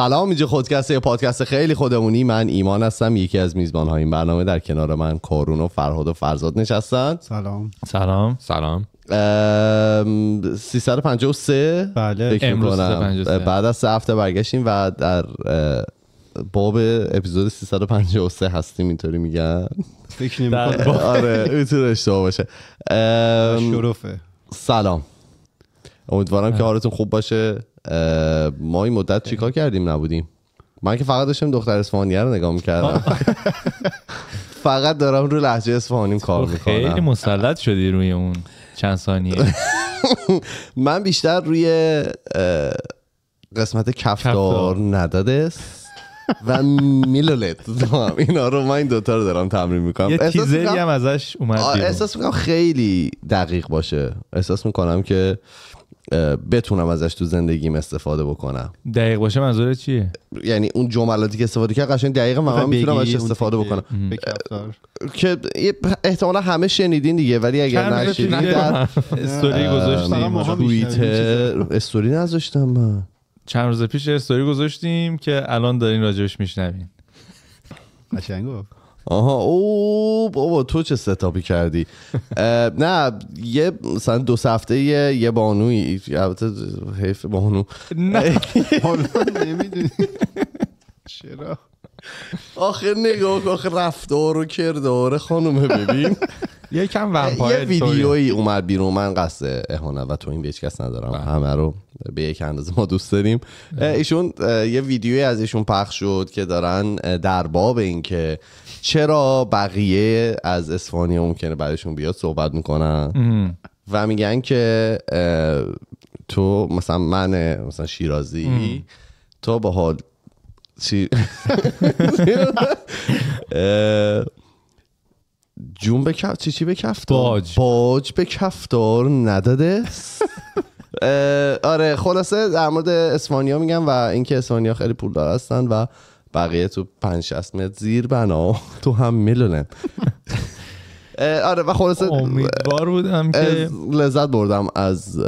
سلام اینجا خودکسته پادکست خیلی خودمونی من ایمان هستم یکی از میزبان های این برنامه در کنار من کارون و فرهاد و فرزاد نشستن سلام سلام سلام سه بله امروز بعد از سه هفته برگشتیم و در باب اپیزود 353 هستیم اینطوری میگن فکر نمی‌کنم آره اینطور آره، اشتباه باشه شرفه سلام امیدوارم که حالتون خوب باشه ما این مدت چیکار کردیم نبودیم من که فقط داشتم دختر اسفانیه رو نگاه میکردم فقط دارم رو لحجه اسفانیم کار میکنم خیلی مسلط شدی روی اون چند ثانیه من بیشتر روی قسمت نداده است و میلولت اینا رو من این دوتا رو دارم تمرین میکنم یه تیزری هم ازش اومد احساس میکنم خیلی دقیق باشه احساس میکنم که بتونم ازش تو زندگیم استفاده بکنم دقیق باشه منظور چیه یعنی اون جملاتی که استفاده کرد قشنگ دقیق من میتونم ازش استفاده بکنم که احتمالا همه شنیدین دیگه ولی اگر نشیدین در استوری گذاشتیم استوری نذاشتم من چند روز پیش استوری گذاشتیم که الان دارین راجبش میشنوین قشنگ گفت آها او بابا تو چه ستاپی کردی نه یه مثلا دو هفته یه بانوی البته حیف بانو نه بانو نمیدونی چرا آخر نگاه آخه رفتار و کردار خانومه ببین یه کم یه ویدیویی اومد بیرون من قصد احانه و تو این به کس ندارم بله. همه رو به یک اندازه ما دوست داریم ایشون یه ویدیویی از ایشون پخش شد که دارن در باب اینکه چرا بقیه از اسپانیا ممکنه بعدشون بیاد صحبت میکنن و میگن که تو مثلا من مثلا شیرازی تو با حال جون به چی چی به باج باج به کفتار نداده آره خلاصه در مورد اسپانیا میگم و اینکه اسپانیا خیلی پول دار هستن و بقیه تو پنج 60 متر زیر بنا تو هم میلونن آره و خلاصه امیدوار بودم که لذت بردم از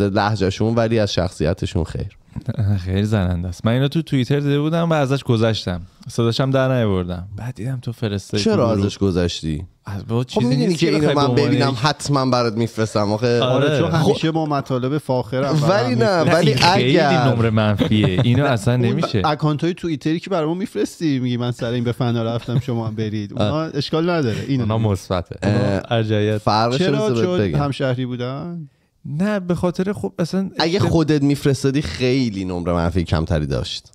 لحجهشون ولی از شخصیتشون خیر خیلی زننده است من اینو تو توییتر دیده بودم و ازش گذشتم صداشم در نیاوردم بعد دیدم تو فرستادی چرا ازش گذشتی بابا خب چیزی خب نیست که اینو من ببینم حتما برات میفرستم آخه آره, آره، چون خب. همیشه با مطالب فاخرم ولی نه ولی اگر نمره منفیه اینو اصلا نمیشه اکانت های توییتری که برام میفرستی میگی من سر این به فنا رفتم شما هم برید اشکال نداره اینا مثبته عجایب فرقش چرا چون همشهری بودن نه به خاطر خب اصلا اگه خودت میفرستادی خیلی نمره منفی کمتری داشت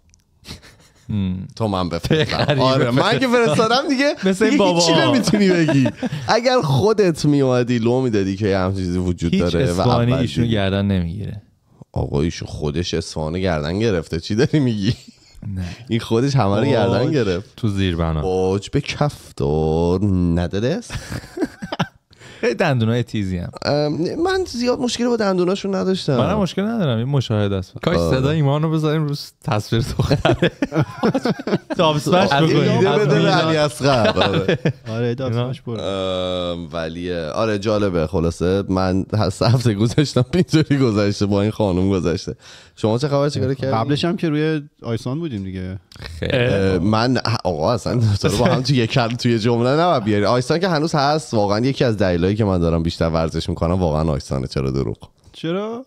تو من بفرستم آره من که فرستادم دیگه مثل چی نمیتونی بگی اگر خودت میوادی لو میدادی که همچین چیزی وجود داره و اسفانی ایشون گردن نمیگیره آقا ایشون خودش اسفانه گردن گرفته چی داری میگی نه. این خودش همه رو گردن گرفت تو زیر بنا باج به کف ندرست دندونای تیزی هم من زیاد مشکلی با دندوناشون نداشتم من مشکل ندارم این مشاهده است کاش آره. صدا ایمان رو بذاریم رو تصویر دختره دابسمش بگوییم بده علی اصغر آره, آره، بود. ولی آره جالبه خلاصه من هست هفته گذاشتم اینجوری گذشته با این خانم گذشته شما چه خبر چیکار کردی قبلش هم که روی آیسان بودیم دیگه من آقا اصلا با هم توی یک توی جمله نباید بیاری آیسان که هنوز هست واقعا یکی از دلایل ای که من دارم بیشتر ورزش میکنم واقعا آیسانه چرا دروغ چرا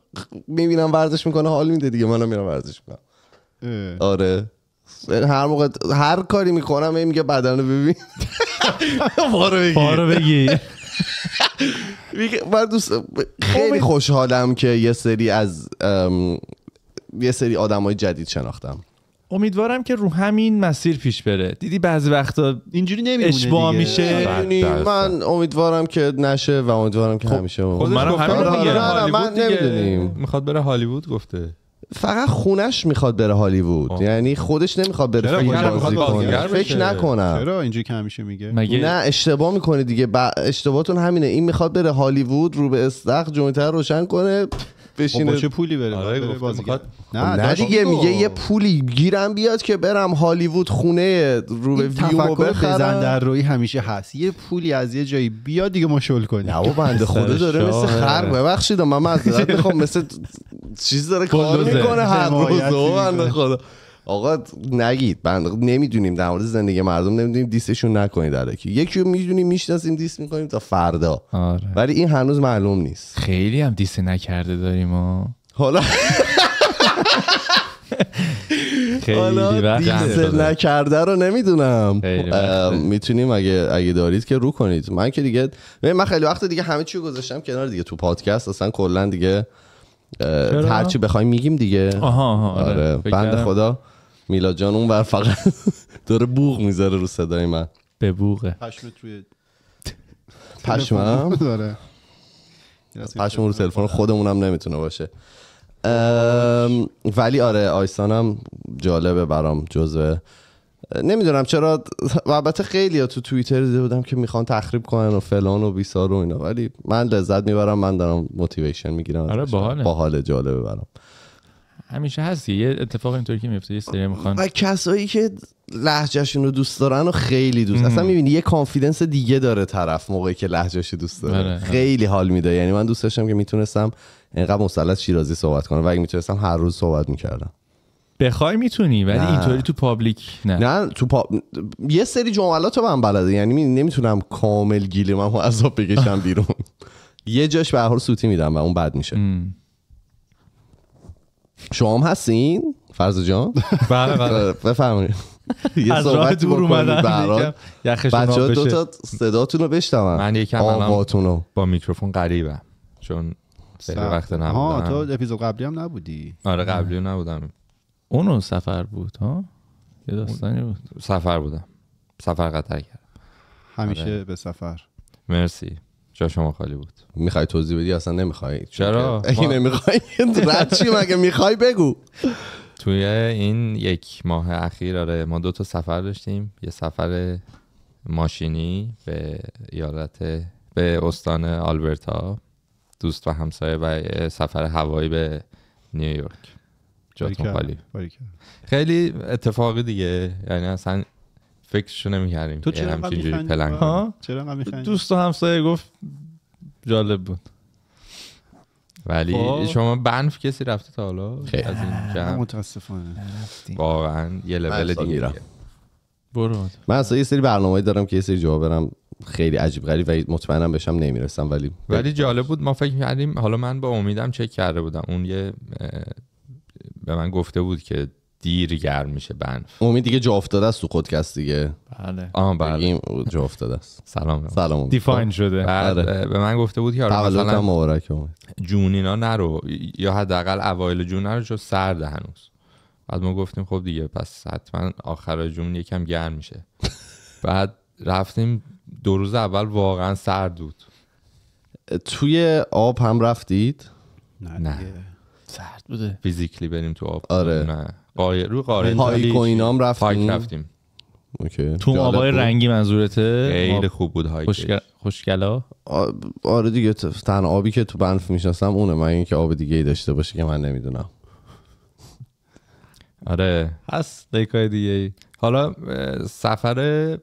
میبینم ورزش میکنه حال میده دیگه منم میرم ورزش میکنم آره هر موقع هر کاری میکنم این میگه بدن رو ببین پارو بگی من دوست خیلی خب. خوشحالم که یه سری از یه سری آدم های جدید شناختم امیدوارم که رو همین مسیر پیش بره دیدی بعضی وقتا اینجوری نمیمونه اشتباه میشه آره. بله، بله، بله. من امیدوارم که نشه و امیدوارم که خب همیشه خودش آره، آره، من همین من نمیدونیم میخواد بره هالیوود گفته فقط خونش میخواد بره هالیوود آه. خب. یعنی خودش نمیخواد بره فیلم بازی کنه فکر نکنم چرا اینجوری که همیشه میگه مگه؟ نه اشتباه میکنه دیگه با اشتباهتون همینه این میخواد بره هالیوود رو به استخ جونتر روشن کنه بشینه خب چه پولی بره آره خب نه, دیگه میگه یه پولی گیرم بیاد که برم هالیوود خونه رو به ویو بخرم بزن در روی همیشه هست یه پولی از یه جایی بیاد دیگه ما شل کنیم نه بنده خدا داره مثل خر ببخشید من معذرت میخوام مثل چیز داره کار میکنه هر روز بنده خدا آقا نگید بند نمیدونیم در مورد زندگی مردم نمیدونیم دیسشون نکنید درکی یکی رو میدونیم میشناسیم دیس میکنیم تا فردا آره. ولی این هنوز معلوم نیست خیلی هم دیس نکرده داریم ها حالا خیلی دیس نکرده رو نمیدونم میتونیم اگه اگه دارید که رو کنید من که دیگه من خیلی وقت دیگه همه چی گذاشتم کنار دیگه تو پادکست اصلا کلا دیگه هرچی بخوایم میگیم دیگه آره, آره. بند خدا میلا جان اون بر فقط داره بوغ میذاره رو صدای من به بوغه پشم توی پشم رو تلفن خودمونم نمیتونه باشه ولی آره آیسانم جالبه برام جزوه نمیدونم چرا البته خیلی ها تو توییتر دیده بودم که میخوان تخریب کنن و فلان و بیسار و اینا ولی من لذت میبرم من دارم موتیویشن میگیرم آره باحاله باحال جالبه برام همیشه هست یه اتفاق اینطوری که میفته یه سری میخوان و کسایی که لهجهشون رو دوست دارن و خیلی دوست اصلا میبینی یه کانفیدنس دیگه داره طرف موقعی که لهجهش دوست داره آره، آره. خیلی حال میده یعنی من دوست داشتم که میتونستم اینقدر مسلط شیرازی صحبت کنم و اگه میتونستم هر روز صحبت میکردم بخوای میتونی ولی اینطوری تو پابلیک نه نه تو پا... یه سری جملات رو من بلده یعنی نمیتونم کامل گیلمم و عذاب بکشم بیرون یه جاش به هر سوتی میدم و اون بد میشه شما هم هستین فرز جان بله بله بفرمایید یه صحبت دور اومدن بچه دو تا صداتون رو بشتم من یکم رو با میکروفون قریبم چون خیلی وقت نبودم ها تو اپیزود قبلی هم نبودی آره قبلی نبودم اونو سفر بود ها یه داستانی بود سفر بودم سفر قطر کردم همیشه آره. به سفر مرسی جا شما خالی بود میخوای توضیح بدی اصلا نمیخوای چرا اگه نمیخوای رد مگه میخوای بگو توی این یک ماه اخیر آره ما دو تا سفر داشتیم یه سفر ماشینی به ایالت به استان آلبرتا دوست و همسایه و سفر هوایی به نیویورک جاتون خالی خیلی اتفاقی دیگه یعنی اصلا فکرشو نمیکردیم تو چرا همچین چرا دوست و همسایه گفت جالب بود ولی خب. شما بنف کسی رفته تا حالا خیلی. از این جمع متاسفانه واقعا یه لول دیگه برو من اصلا یه سری برنامه دارم که یه سری جواب برم خیلی عجیب غریب و مطمئنم بشم نمیرسم ولی ولی جالب بود ما فکر کردیم حالا من با امیدم چک کرده بودم اون یه به من گفته بود که دیر گرم میشه بنف امید دیگه جا افتاده است تو پادکست دیگه بله آها بله جا افتاده است سلام سلام دیفاین خب. شده بله آره. به من گفته بود که مثلا مبارک امید اینا نرو یا حداقل اوایل جون نرو چون سرد هنوز بعد ما گفتیم خب دیگه پس حتما آخر جون یکم گرم میشه بعد رفتیم دو روز اول واقعا سرد بود توی آب هم رفتید نه, نه. سرد بوده فیزیکلی بریم تو آب آره نه قاره رو قاره اینام رفتیم رفتیم اوکی. تو آبای رنگی منظورته خیلی خوب بود های خوشگلا آره دیگه تن آبی که تو بنف میشناسم اونه من اینکه آب دیگه ای داشته باشه که من نمیدونم آره هست دیکای دیگه ای حالا سفر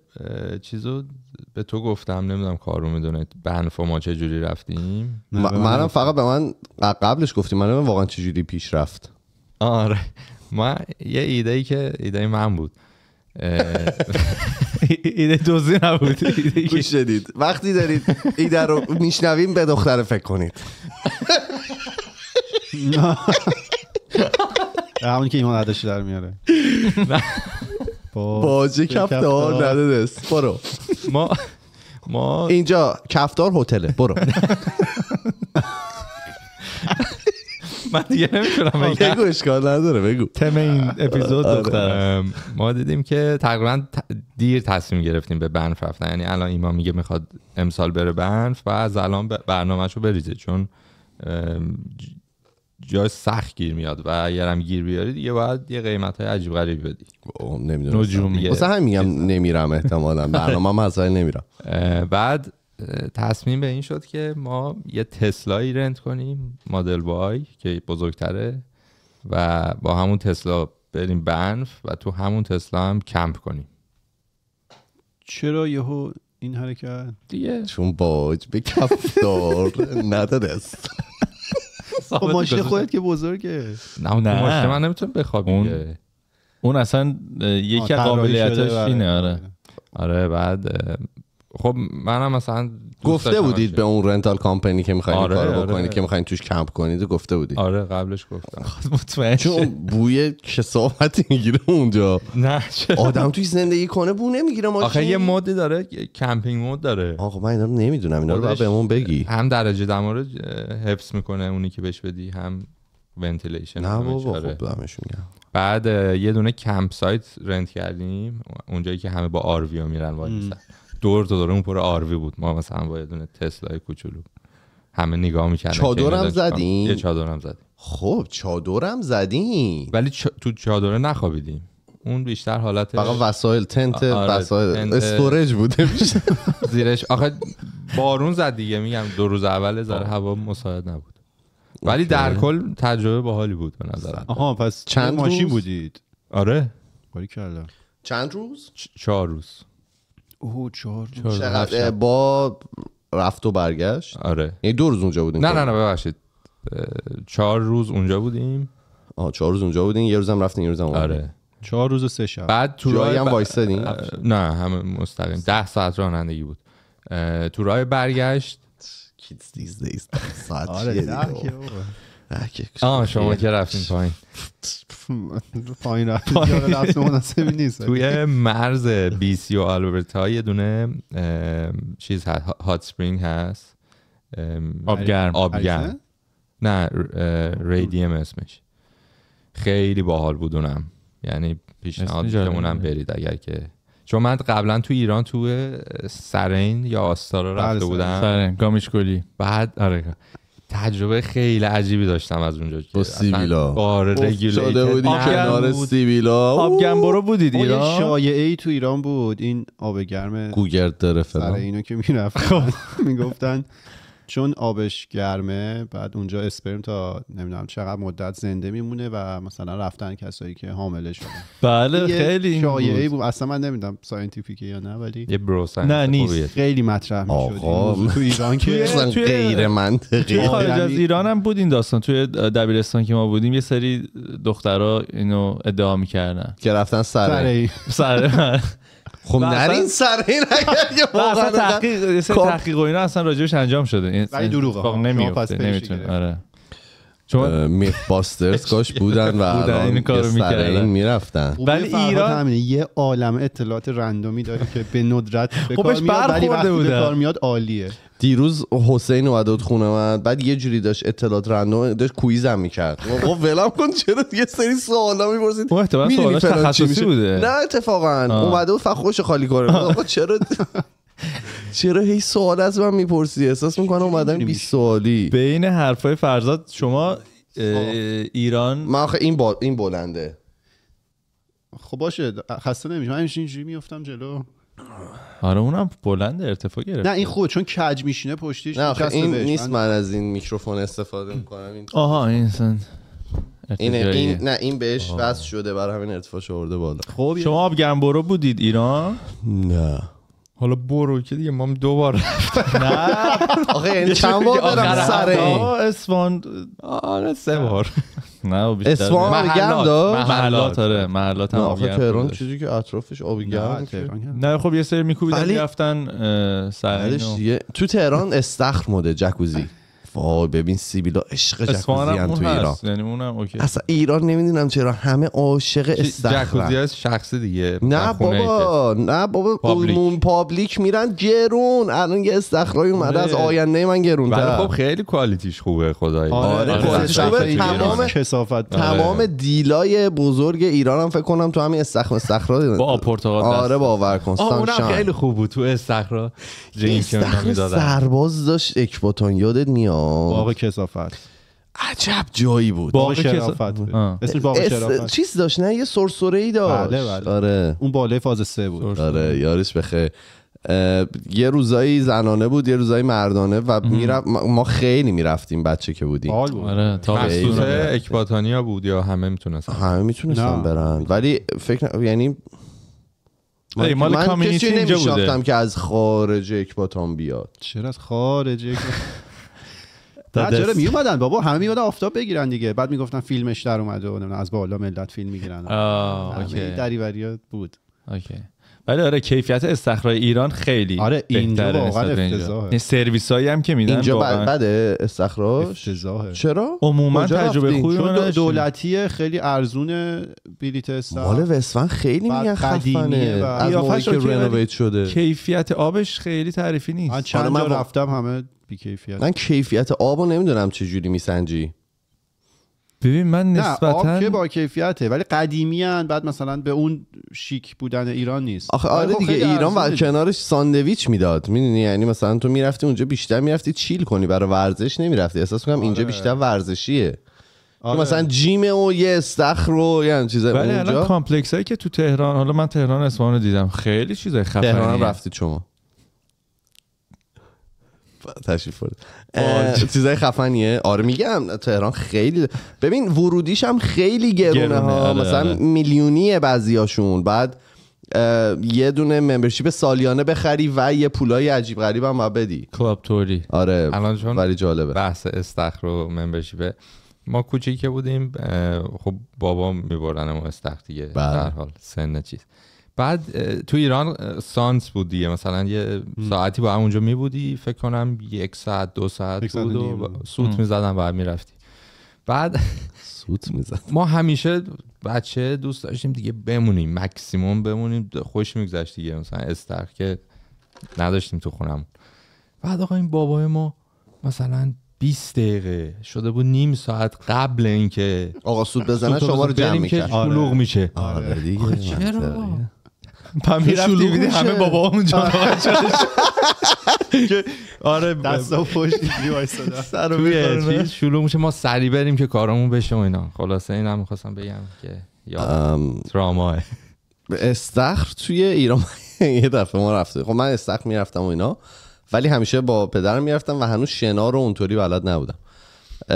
چیزو به تو گفتم نمیدونم کارو میدونه بنف ما چه جوری رفتیم منم فقط به من قبلش گفتیم من واقعا چه جوری پیش رفت آره ما یه ایده ای که ایده من بود ایده دوزی نبود گوش شدید وقتی دارید ایده رو میشنویم به دختر فکر کنید همون که ایمان عدشی در میاره باجه کفتار دست برو ما ما اینجا کفتار هتله برو من دیگه نمیتونم بگو اشکال نداره بگو تم این اپیزود آره، دختر آره. ما دیدیم که تقریبا دیر تصمیم گرفتیم به بنف رفتن یعنی الان ایمان میگه میخواد امسال بره بنف و از الان برنامهش رو بریزه چون جای سخت گیر میاد و اگرم گیر بیاری دیگه باید یه قیمت های عجیب غریب بدی نمیدونم نجوم میگه هم میگم نمیرم احتمالا برنامه هم از نمیرم بعد تصمیم به این شد که ما یه تسلایی رنت کنیم مدل وای که بزرگتره و با همون تسلا بریم بنف و تو همون تسلا هم کمپ کنیم چرا یهو این حرکت دیگه چون باج به کفتار دار ندارست خب، ماشین خواهد که بزرگه نه نه ماشین من نمیتونم بخوابم اون اون اصلا یکی از اینه آره آره, آره، بعد خب منم مثلا گفته بودید به اون رنتال کامپنی که میخواین آره، کار آره. بکنید که میخواین توش کمپ کنید گفته بودید آره قبلش گفتم خب، مطمئن چون بوی کسافت میگیره اونجا نه آدم توی زندگی کنه بو نمیگیره ماشین آخه یه مودی داره کمپینگ مود داره آقا من اینا رو نمیدونم اینا رو باید بهمون بگی هم درجه دما رو حفظ میکنه اونی که بهش بدی هم ونتیلیشن نه بابا خب بعد یه دونه کمپ سایت رنت کردیم اونجایی که همه با آرویو میرن وایسن دور تو اون پر آروی بود ما مثلا با یه دونه تسلای کوچولو همه نگاه میکردن چادرم زدیم؟ یه چادرم زدیم خب چادرم زدیم ولی چ... تو چادر نخوابیدیم اون بیشتر حالت فقط وسایل تنت آره، وسایل بوده زیرش آخه بارون زد دیگه میگم دو روز اول ذره هوا مساعد نبود ولی در کل تجربه باحالی بود به نظر آها پس چند ماشین بودید آره چند روز چهار روز اوه چهار با رفت و برگشت آره یعنی دو روز اونجا بودیم نه نه نه ببخشید چهار روز اونجا بودیم آه چهار روز اونجا بودیم یه روزم رفتیم یه روزم آره چهار روز و سه شب بعد تو جایی هم ب... نه همه مستقیم ده ساعت رانندگی بود تو برگشت kids these ساعت آره آه شما که رفتین پایین پایین نیست توی مرز بی سی و آلبرت یه دونه چیز هات سپرینگ هست آب گرم نه ریدیم اسمش خیلی باحال بودونم یعنی پیشنهاد کمونم برید اگر که چون من قبلا تو ایران تو سرین یا آستارا بله، رفته بودم سرین بعد آره تجربه خیلی عجیبی داشتم از اونجا با سیبیلا بار شده بودی کنار سیبیلا آب گنبرو بودی یه شایعه ای تو ایران بود این آب گرم گوگرد داره فلان اینو که میرفت خب. میگفتن چون آبش گرمه بعد اونجا اسپرم تا نمیدونم چقدر مدت زنده میمونه و مثلا رفتن کسایی که حامله شدن بله خیلی شایعه بود اصلا من نمیدونم ساینتیفیکه یا نه ولی یه برو نه نیست خیلی مطرح میشد تو ایران که اصلا غیر منطقی خارج از یعنی- ایران هم بود این داستان توی دبیرستان که ما بودیم یه سری دخترها اینو ادعا میکردن که رفتن سر سر خب نرین سر این اگر واقعا تحقیق تحقیق و اینا اصلا راجبش انجام شده ولی دروغه واقعا نمیفته نمیتونه آره چون میف باسترز کاش بودن و الان این کارو میکردن این میرفتن ولی ایران همینه یه عالم اطلاعات رندومی داره که به ندرت به خب کار میاد ولی وقتی به کار میاد عالیه دیروز حسین اومده بود خونه من بعد یه جوری داشت اطلاعات رندوم داشت هم میکرد آقا ولم کن چرا یه سری سوالا میپرسید اوه خب، احتمال سوالاش تخصصی بوده نه اتفاقا اومده بود فقط خوش خالی کنه آقا چرا چرا هی سوال از من میپرسی احساس میکنم اومدم بی سوالی بین حرفای فرزاد شما ایران ما آخه این این بلنده خب باشه خسته نمیشم من اینجوری میافتم جلو آره اونم بلند ارتفاع گرفت نه این خوبه چون کج میشینه پشتیش نه این نیست من از این میکروفون استفاده میکنم این آها این این نه این بهش وصل شده برای همین ارتفاع شورده بالا خب شما آبگرم برو بودید ایران نه حالا برو که دیگه مام دو بار نه آخه این یعنی چند بار سر این آره سه بار نه آبی اسوان آبی گرم داشت محلات آره محلات هم آبی تهران چیزی که اطرافش آبی گرم نه خب یه سری میکوبیدن میرفتن سرینو تو تهران استخر مده جکوزی وای ببین سیبیلا عشق جکوزی هم تو ایران یعنی اصلا ایران نمیدونم چرا همه عاشق استخرن جکوزی شخص دیگه نه بابا نه بابا پابلیک میرن گرون الان یه استخرای اومده از آره. آینده من گرون خب خیلی کوالیتیش خوبه خدایی آره, آره،, آره. کوالیتیش تمام کسافت تمام دیلای بزرگ ایرانم هم فکر کنم تو همین استخر استخرا با پرتغال آره باور کن اونم خیلی خوب بود تو استخرا استخر سرباز داشت اکباتان یادت میاد باغ کسافت عجب جایی بود باغ کسافت اسمش باغ شرافت چیز داشت نه یه سرسره ای داشت بله بله. آره اون بالای فاز سه بود آره یارش بخه یه روزایی زنانه بود یه روزایی مردانه و میرف... ما خیلی میرفتیم بچه که بودیم حال بود آره، اکباتانیا بود یا همه میتونستن همه میتونستن برن ولی فکر یعنی من, من کسی که از خارج اکباتان بیاد چرا از خارج بعد چرا می اومدن بابا همه می آفتاب بگیرن دیگه بعد میگفتن فیلمش در اومده و از بالا ملت فیلم میگیرن دریوری بود اوکی ولی آره کیفیت استخرای ایران خیلی آره اینجا واقعا افتضاحه این سرویسایی هم که میدن اینجا بده استخراج افتضاحه چرا عموما تجربه خوبی چون دولتی خیلی ارزون بلیت استخر مال وسوان خیلی میگن خفنه از موقعی که رنویت شده کیفیت آبش خیلی تعریفی نیست آره، من چند رفتم همه بی کیفیت من کیفیت آبو نمیدونم چه جوری میسنجی ببین من نسبتا نه که با کیفیته ولی قدیمی هن. بعد مثلا به اون شیک بودن ایران نیست آخه آره خب دیگه ایران و کنارش ساندویچ میداد میدونی یعنی مثلا تو میرفتی اونجا بیشتر میرفتی چیل کنی برای ورزش نمیرفتی احساس میکنم اینجا آره. بیشتر ورزشیه آره. مثلا جیم و یه استخر و یه یعنی چیزه ولی الان کامپلکس هایی که تو تهران حالا من تهران رو دیدم خیلی چیزه خفنی تهران رفتید شما تشریف برد چیزای خفنیه آره میگم تهران خیلی ببین ورودیش هم خیلی گرونه ها آره، مثلا آره. میلیونیه بعضیاشون بعد یه دونه ممبرشیپ سالیانه بخری و یه پولای عجیب غریب هم بدی کلاب توری آره الان چون ولی جالبه بحث استخر و ممبرشیپ ما کوچیک که بودیم خب بابا میبردن ما استخر دیگه بله. در حال سن چیز بعد تو ایران سانس بود دیگه مثلا یه ساعتی با هم اونجا می بودی فکر کنم یک ساعت دو ساعت بود و سوت می زدم بعد می رفتی بعد سوت می زدم ما همیشه بچه دوست داشتیم دیگه بمونیم مکسیموم بمونیم خوش گذشت دیگه مثلا استرخ که نداشتیم تو خونم بعد آقا این بابای ما مثلا 20 دقیقه شده بود نیم ساعت قبل اینکه آقا سوت بزنه شما رو جمع میکرد آره. میشه آره آره. دیگه پم میرفتی همه بابا اونجا که آره, آره. دستا پشت وایسادا سر رو شلو میشه ما سری بریم که کارمون بشه و اینا خلاصه اینا میخواستم بگم که یا تراما استخر توی ایران یه دفعه ما رفته خب من استخر میرفتم و اینا ولی همیشه با پدرم میرفتم و هنوز شنا رو اونطوری بلد نبودم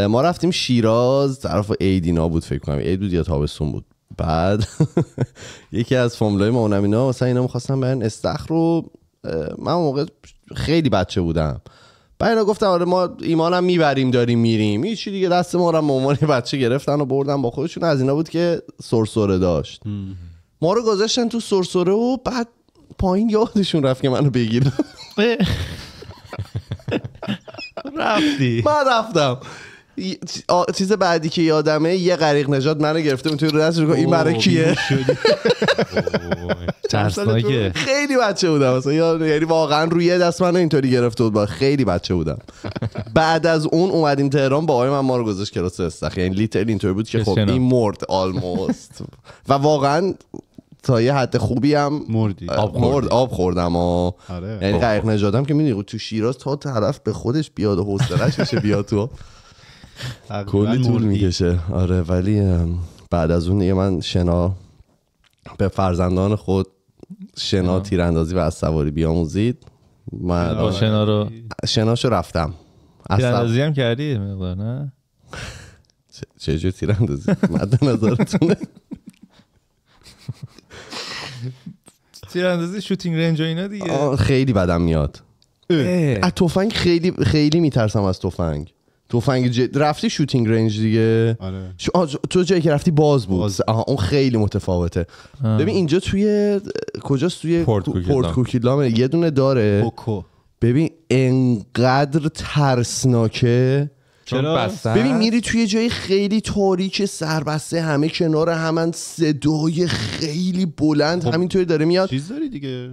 ما رفتیم شیراز طرف ایدینا بود فکر کنم عید بود یا تابستون بود بعد یکی از ما اونم اینا مثلا اینا میخواستن برن استخر رو من موقع خیلی بچه بودم بعد اینا گفتن آره ما ایمانم میبریم داریم میریم هیچی دیگه دست ما رو مامان بچه گرفتن و بردن با خودشون از اینا بود که سرسره داشت ما رو گذاشتن تو سرسره و بعد پایین یادشون رفت که منو بگیرن رفتی من رفتم چیز بعدی که یادمه یه غریق نجات منو گرفته اون توی رو دست این برای کیه ترسناکه خیلی بچه بودم یعنی واقعا روی دست من اینطوری گرفته بود خیلی بچه بودم بعد از اون اومدیم تهران با آقای من ما رو گذاشت کلاس استخ یعنی لیتل اینطوری بود که خب این مرد آلموست و واقعا تا یه حد خوبی هم آب, مرد. آب خوردم و آره. یعنی غریق نجادم که میدونی خب، تو شیراز تا طرف به خودش بیاد و حسدرش بیاد تو کلی طول میکشه آره ولی بعد از اون دیگه من شنا به فرزندان خود شنا تیراندازی و از سواری بیاموزید من شنا رو شناشو رفتم تیراندازی هم کردی مقدار نه چجور تیراندازی مد نظرتونه تیراندازی شوتینگ رنج اینا دیگه خیلی بدم میاد از تفنگ خیلی خیلی میترسم از تفنگ تفنگ رفتی شوتینگ رنج دیگه آره. تو جایی که رفتی باز بود باز. اون خیلی متفاوته ببین اینجا توی کجاست توی پورت, پورت یه دونه داره ببین انقدر ترسناکه چرا؟ ببین میری توی جای خیلی تاریک سربسته همه کنار همین صدای خیلی بلند خب. همینطوری داره میاد چیز داری دیگه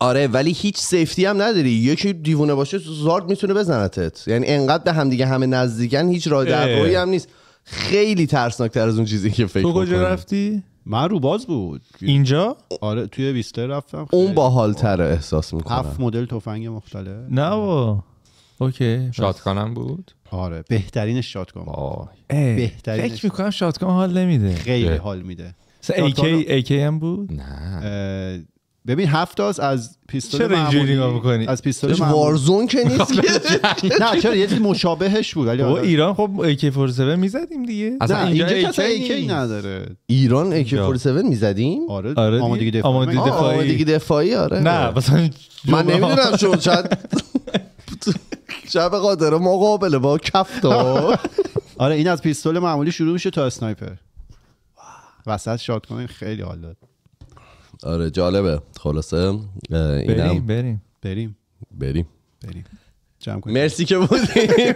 آره ولی هیچ سیفتی هم نداری یکی دیوونه باشه زارد میتونه بزنتت یعنی انقدر به همدیگه همه نزدیکن هیچ راه دربایی هم نیست خیلی تر از اون چیزی که فکر تو کجا رفتی من رو باز بود اینجا آره توی ویستر رفتم خیلی. اون تره احساس میکنم هفت مدل تفنگ مختلف نه با. اوکی شاتگانم بود آره بهترین شاتگان بهترین فکر میکنم شاتگان حال نمیده خیلی حال میده ای بود؟ نه ببین هفت از از پیستول چرا اینجوری نگاه می‌کنی از پیستول وارزون که نیست نه چرا یه چیز مشابهش بود ولی آره. ایران خب AK47 میزدیم دیگه اصلا اینجا کسی AK نداره ایران AK47 میزدیم آره, آره آمادگی دفاعی آمادگی دفاعی آره نه آره. مثلا من نمیدونم شو شاید شب قادر مقابله با کفت آره این از پیستول معمولی شروع میشه تا اسنایپر وسط شات کنین خیلی حال داد آره جالبه خلاصه بریم بریم بریم بریم بریم جمع کنیم مرسی که بودیم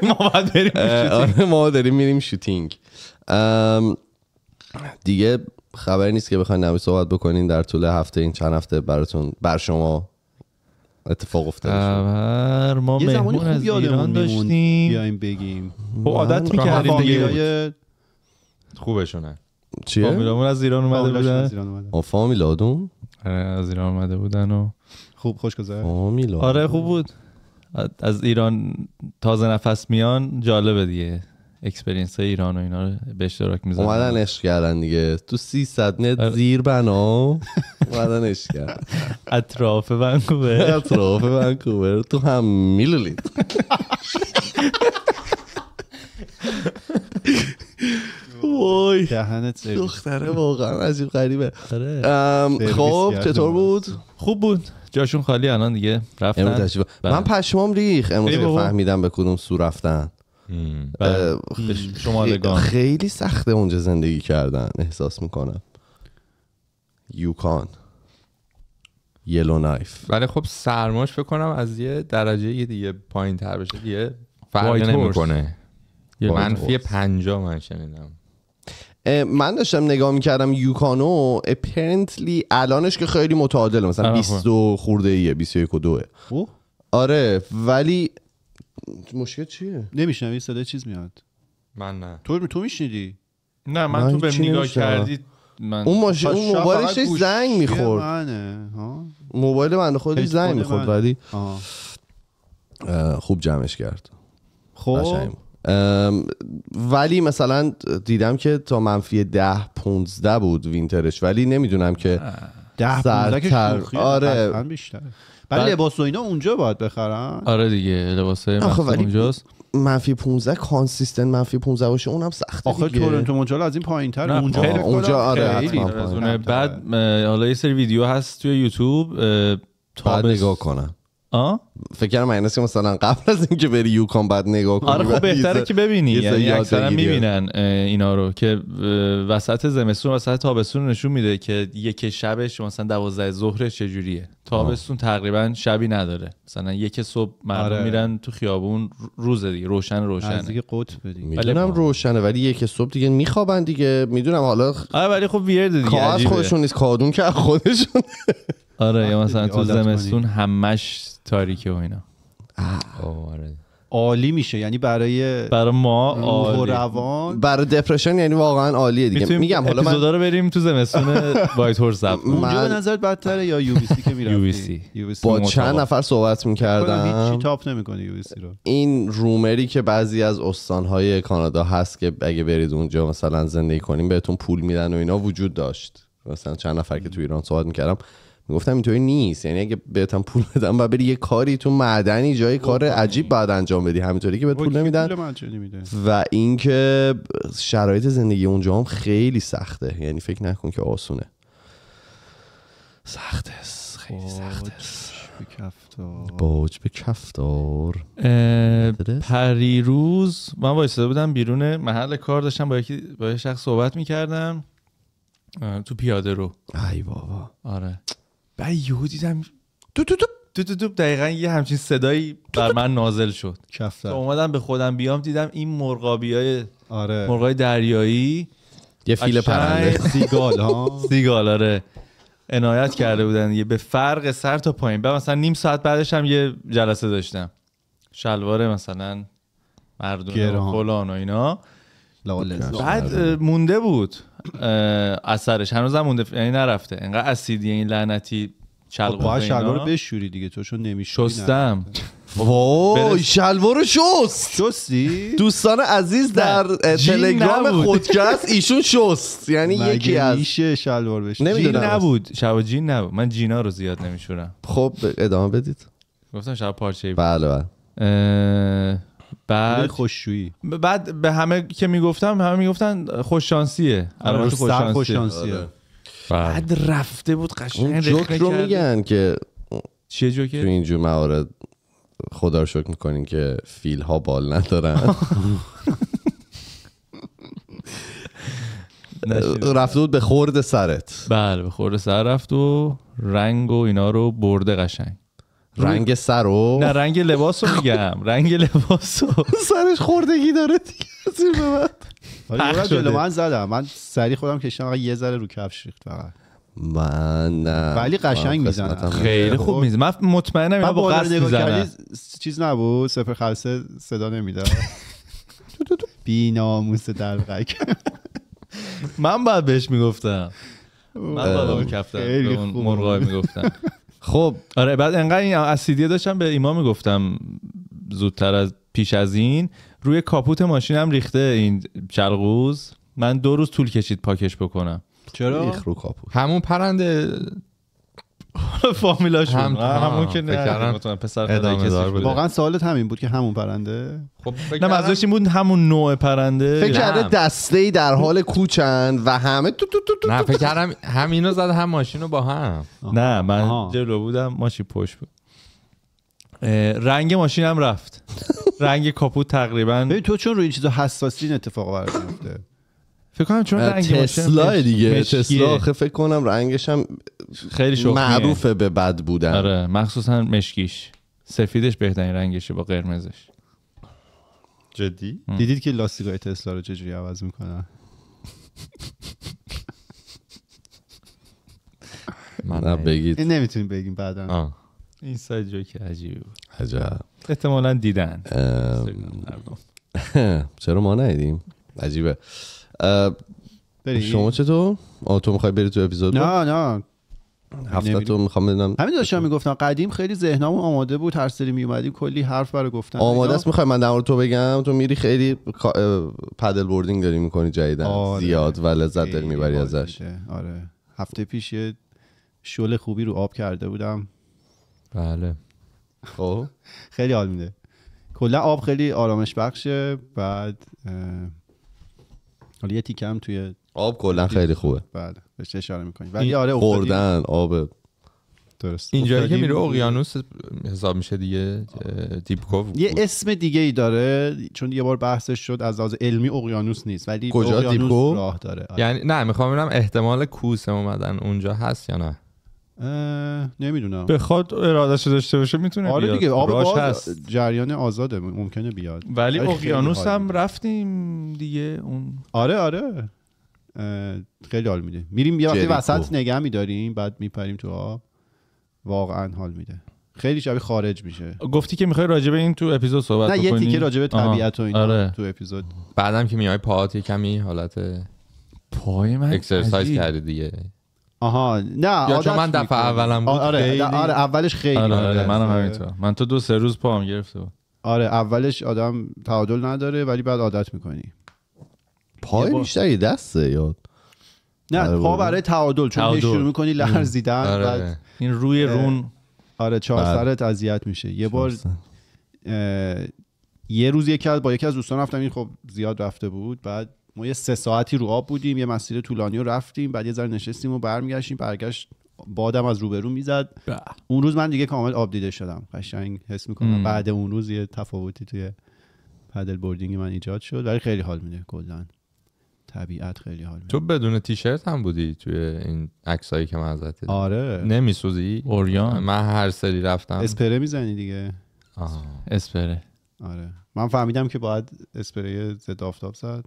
ما باید بریم آره ما داریم میریم شوتینگ دیگه خبری نیست که بخواین نمی صحبت بکنین در طول هفته این چند هفته براتون بر شما اتفاق افتاده خبر ما یه زمانی خوب یادمون داشتیم بیایم بگیم خب عادت میکردیم دیگه خوبشونه چیه؟ فامیلامون از ایران اومده بودن فامیلادون از ایران آمده بودن و خوب خوش گذشت آره خوب بود از ایران تازه نفس میان جالبه دیگه اکسپرینس های ایران و اینا رو به اشتراک میذارن اومدن عشق کردن دیگه تو 300 نت آره. زیر بنا اومدن عشق کردن اطراف ونکوور اطراف ونکوور تو هم میلولید دهنت دختره واقعا عجیب غریبه آره. خب چطور بود خوب بود جاشون خالی الان دیگه رفتن من بله. پشمام ریخ امروز فهمیدم به کدوم سو رفتن بله. خیلی سخته اونجا زندگی کردن احساس میکنم یوکان یلو نایف ولی بله، خب سرماش بکنم از یه درجه یه دیگه پایین تر بشه دیگه فرق نمیکنه منفی پنجا من شنیدم من داشتم نگاه میکردم یوکانو اپرنتلی الانش که خیلی متعادله مثلا 20 آره، خورده ایه 21 و 2 آره ولی مشکل چیه یه صدای چیز میاد من نه تو تو میشنیدی نه من, من تو بهم نگاه کردی من اون ماشین اون موبایلش زنگ میخورد موبایل من خودی زنگ میخورد ولی خوب جمعش کرد خب ولی مثلا دیدم که تا منفی ده 15 بود وینترش ولی نمیدونم که ده پونزده که آره بیشتر ولی لباس و اینا اونجا باید بخرن آره دیگه لباس اونجاست منفی 15 کانسیستنت منفی 15 باشه اونم سخته آخه تورنتو مونترال از این پایین تر اونجا خب، اونجا آره خیلی بعد حالا یه سری ویدیو هست توی یوتیوب تا نگاه کنم فکر کنم این مثلا قبل از اینکه بری یوکان بعد نگاه کنی آره خب بهتره که ببینی یعنی اکثرا میبینن اینا رو که وسط زمستون وسط تابستون نشون میده که یک شبش مثلا 12 ظهر چجوریه تابستون تقریبا شبی نداره مثلا یک صبح مردم آره. میرن تو خیابون روز دیگه روشن روشن دیگه قطب دیگه میدونم روشنه ولی یک صبح دیگه میخوابن دیگه میدونم حالا آره ولی خب ویرد دیگه خودشون نیست کادون که خودشون آره یا مثلا تو زمستون همش تاریکه و اینا آره عالی میشه یعنی برای برای ما آلی روان برای دپرشن یعنی واقعا عالیه دیگه میگم حالا من رو بریم تو زمستون وایت هورس اپ اونجا به نظرت بدتره یا یو بی سی که میرفتی یو با چند نفر صحبت میکردم چی تاپ نمیکنه یو رو این رومری که بعضی از استانهای کانادا هست که اگه برید اونجا مثلا زندگی کنیم بهتون پول میدن و اینا وجود داشت مثلا چند نفر که تو ایران صحبت میکردم میگفتم اینطوری نیست یعنی اگه بهتم پول بدم و بری یه کاری تو معدنی جای خب، کار عجیب بعد انجام بدی همینطوری که بهت پول نمیدن و اینکه شرایط زندگی اونجا هم خیلی سخته یعنی فکر نکن که آسونه سخته خیلی سخته باج به کفتار پریروز من وایستاده بودم بیرون محل کار داشتم با یکی با یه شخص صحبت میکردم تو پیاده رو ای بابا آره بعد یهو دیدم تو تو تو تو تو تو دقیقا یه همچین صدایی بر من نازل شد کفتر خب، اومدم به خودم بیام دیدم این مرغابی های آره. مرغای دریایی یه فیل پرنده سیگال ها سیگال آره عنایت کرده بودن یه به فرق سر تا پایین بعد مثلا نیم ساعت بعدش هم یه جلسه داشتم شلوار مثلا مردونه و فلان و اینا بعد مونده بود اثرش هم مونده یعنی نرفته انقدر اسیدی یعنی این لعنتی خب، شلوار باید شلوار رو بشوری دیگه تو چون نمیشوری شستم وای بله. شلوار رو شست شستی دوستان عزیز در تلگرام خودکست ایشون شست یعنی یکی از میشه شلوار بشوری نبود شب جین نبود من جینا رو زیاد نمیشورم خب ادامه بدید گفتم شب پارچه بله بله بعد خوششویی بعد به همه که میگفتم همه میگفتن خوش آره، شانسیه خوش شانسیه آره. بعد رفته بود قشنگ جوک رو میگن که چیه جوکه تو اینجور موارد خدا رو شکر میکنین که فیل ها بال ندارن رفته بود به خورد سرت بله به خورد سر رفت و رنگ و اینا رو برده قشنگ رنگ سر رو نه رنگ لباس رو میگم رنگ لباس رو سرش خوردگی داره دیگه از این به بعد جلو من زدم من سری خودم کشیدم یه ذره رو کفش ریخت فقط من نه ولی قشنگ میزنم خیلی خوب خب. میزنم من مطمئنم اینا با قصد میزنم چیز نبود سفر خلصه صدا نمیده بی ناموس دلغک من باید بهش میگفتم من باید کفتم به اون مرغای میگفتم خب آره بعد انقدر این اسیدیه داشتم به ایما میگفتم زودتر از پیش از این روی کاپوت ماشینم ریخته این چلغوز من دو روز طول کشید پاکش بکنم چرا؟ رو کاپوت همون پرنده فامیلاش هم همون که نه پسر خدای واقعا سوالت همین بود که همون پرنده خب نه بود همون نوع پرنده فکر کرده دسته ای در حال کوچن و همه تو تو تو نه فکر کردم هم اینو زد هم ماشینو با هم نه من جلو بودم ماشین پشت بود رنگ ماشین هم رفت رنگ کاپوت تقریبا ببین تو چون روی این چیزا حساسی این اتفاق برات فکر کنم چون رنگ تسلا دیگه تسلا فکر کنم رنگش هم خیلی معروفه به بد بودن آره مخصوصا مشکیش سفیدش بهترین رنگشه با قرمزش جدی دیدید که لاستیگای تسلا رو چجوری عوض میکنن من بگید نمیتونیم بگیم بعدا این سایت جو که عجیبی بود عجب احتمالا دیدن چرا ما ندیدیم عجیبه شما چطور؟ تو میخوای بری تو اپیزود نه نه تو میخوام بدم همین داشتم میگفتم قدیم خیلی ذهنمون آماده بود هر سری میومدیم کلی حرف برای گفتن آماده است میخوام من در تو بگم تو میری خیلی پدل بوردینگ داری میکنی جدیدن آره. زیاد و لذت داری میبری ازش آره هفته پیش یه شل خوبی رو آب کرده بودم بله خب خیلی حال میده کلا آب خیلی آرامش بخشه بعد حالا یه تیکم توی آب کلا خیلی خوبه بله بهش اشاره میکنی ولی آره خوردن آب درست اینجایی که میره اقیانوس حساب میشه دیگه کوف یه اسم دیگه ای داره چون یه بار بحثش شد از از علمی اقیانوس نیست ولی کجا راه داره آره. یعنی نه میخوام ببینم احتمال کوسه اومدن اونجا هست یا نه نمیدونم بخواد شده داشته باشه میتونه آره دیگه آب باز هست. جریان آزاده ممکنه بیاد ولی اقیانوس آره، هم رفتیم دیگه اون آره آره خیلی حال میده میریم یه وقتی وسط نگه میداریم بعد میپریم تو آب واقعا حال میده خیلی شبیه خارج میشه گفتی که میخوای راجب این تو اپیزود صحبت نه یه تیکه راجب طبیعت و اینا آره. تو اپیزود بعدم که میای پاهات یه کمی حالت پای من اکسرسایز کردی دیگه آها نه یا چون من دفعه اولم بود آره،, آره،, آره, اولش خیلی آره, آره, همینطور من تو دو سه روز پاهم گرفته بود آره اولش آدم تعادل نداره ولی بعد عادت میکنی پای بیشتری دسته یا نه آره، پا برای تعادل چون تعادل. شروع میکنی لرزیدن آره. این روی رون آره چهار سرت اذیت میشه یه بار یه روز یکی از با یکی از دوستان رفتم این خب زیاد رفته بود بعد ما یه سه ساعتی رو آب بودیم یه مسیر طولانی رو رفتیم بعد یه ذره نشستیم و برمیگشتیم برگشت بادم از روبرو میزد اون روز من دیگه کامل آب دیده شدم قشنگ حس میکنم بعد اون روز یه تفاوتی توی پدل بوردینگ من ایجاد شد ولی خیلی حال میده کلا طبیعت خیلی حال تو بدون تیشرت هم بودی توی این عکسایی که من ازت دیدم آره نمیسوزی اوریان من هر سری رفتم اسپری میزنی دیگه آه. اسپره آره من فهمیدم که باید اسپری ضد آفتاب زد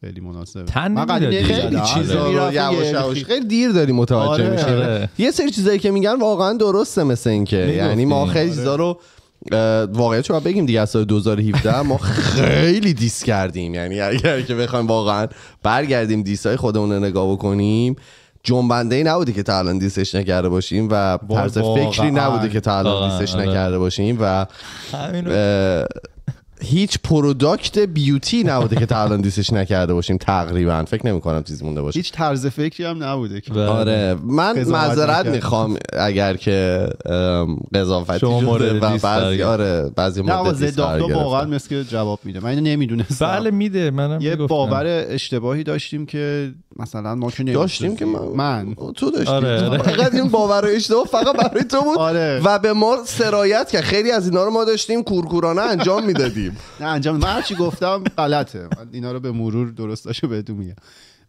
خیلی مناسب تن من خیلی چیزا رو آره. یواش یواش خیلی دیر داری متوجه آره. میشه آره. یه سری چیزایی که میگن واقعا درسته مثل که یعنی ما خیلی آره. چیزا رو واقعیت شما بگیم دیگه از سال 2017 ما خیلی دیس کردیم یعنی اگر که بخوایم واقعا برگردیم های خودمون رو نگاه بکنیم جنبنده ای نبوده که تا الان دیسش نکرده باشیم و طرز فکری نبوده که تا الان آره، دیسش آره. نکرده باشیم و هیچ پروداکت بیوتی نبوده که تا الان دیسش نکرده باشیم تقریبا فکر نمی کنم چیزی مونده باشه هیچ طرز فکری هم نبوده که بله. آره من معذرت میخوام اگر که قضاوتی شده و بعضی آره بعضی مدت واقعا که جواب میده من نمیدونستم بله میده منم یه باور اشتباهی داشتیم که مثلا ما داشتیم که من, تو داشتیم آره. فقط آره. این باور اشتباه فقط برای تو بود آره. و به ما سرایت که خیلی از اینا رو ما داشتیم کورکورانه انجام میدادیم نه انجام من هرچی گفتم غلطه اینا رو به مرور درست درستاشو بهتون میگم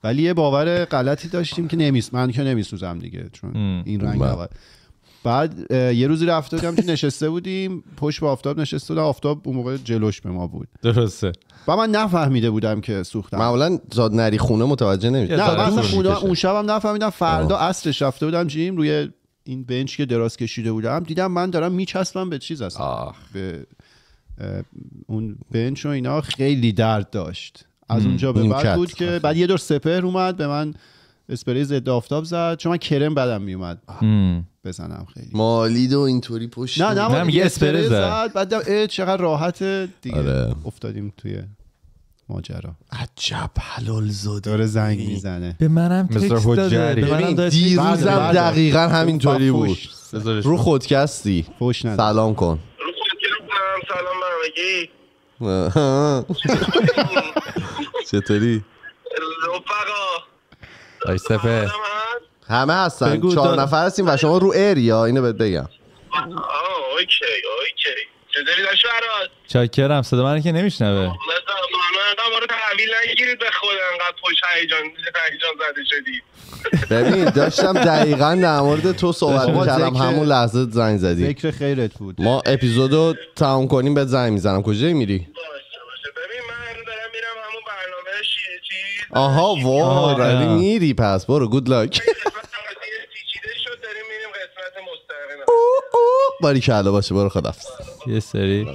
ولی یه باور غلطی داشتیم که نمیس من که نمیسوزم دیگه چون این بله. رنگ اول بعد یه روزی رفته بودم که نشسته بودیم پشت به آفتاب نشسته بودم آفتاب اون موقع جلوش به ما بود درسته و من نفهمیده بودم که سوختم معمولا زاد نری خونه متوجه نمیشه نه من اون شبم نفهمیدم فردا اصل رفته بودم جیم روی این بنچ که دراز کشیده بودم دیدم من دارم میچسبم به چیز اصلا. به اون بنچ و اینا خیلی درد داشت از اونجا به بعد بود که بعد یه دور سپر اومد به من اسپری ضد آفتاب زد چون من کرم بدم میومد بزنم خیلی مالید و اینطوری پشت نه نه, من یه اسپری زد, بعد بعد چقدر راحته دیگه آره. افتادیم توی ماجرا عجب حلال زده داره زنگ میزنه به منم تکست داده به منم دیروزم دقیقا همینطوری بود رو خودکستی سلام کن چطوری رفقا سفه همه هستن چهار نفر هستیم و شما رو ایریا اینو بهت بگم اوکی اوکی چطوری داشت برات چاکرم صدا خب، من که نمیشنوه مثلا رو تحویل نگیرید به خود انقدر خوش هیجان هیجان زده شدید ببین داشتم دقیقا در مورد تو صحبت میکردم همون لحظه زنگ زدی فکر خیرت بود ما اپیزودو تمام کنیم به زنگ میزنم کجا میری آها وای میری پس برو گود لاک باری که باشه برو خدافز یه سری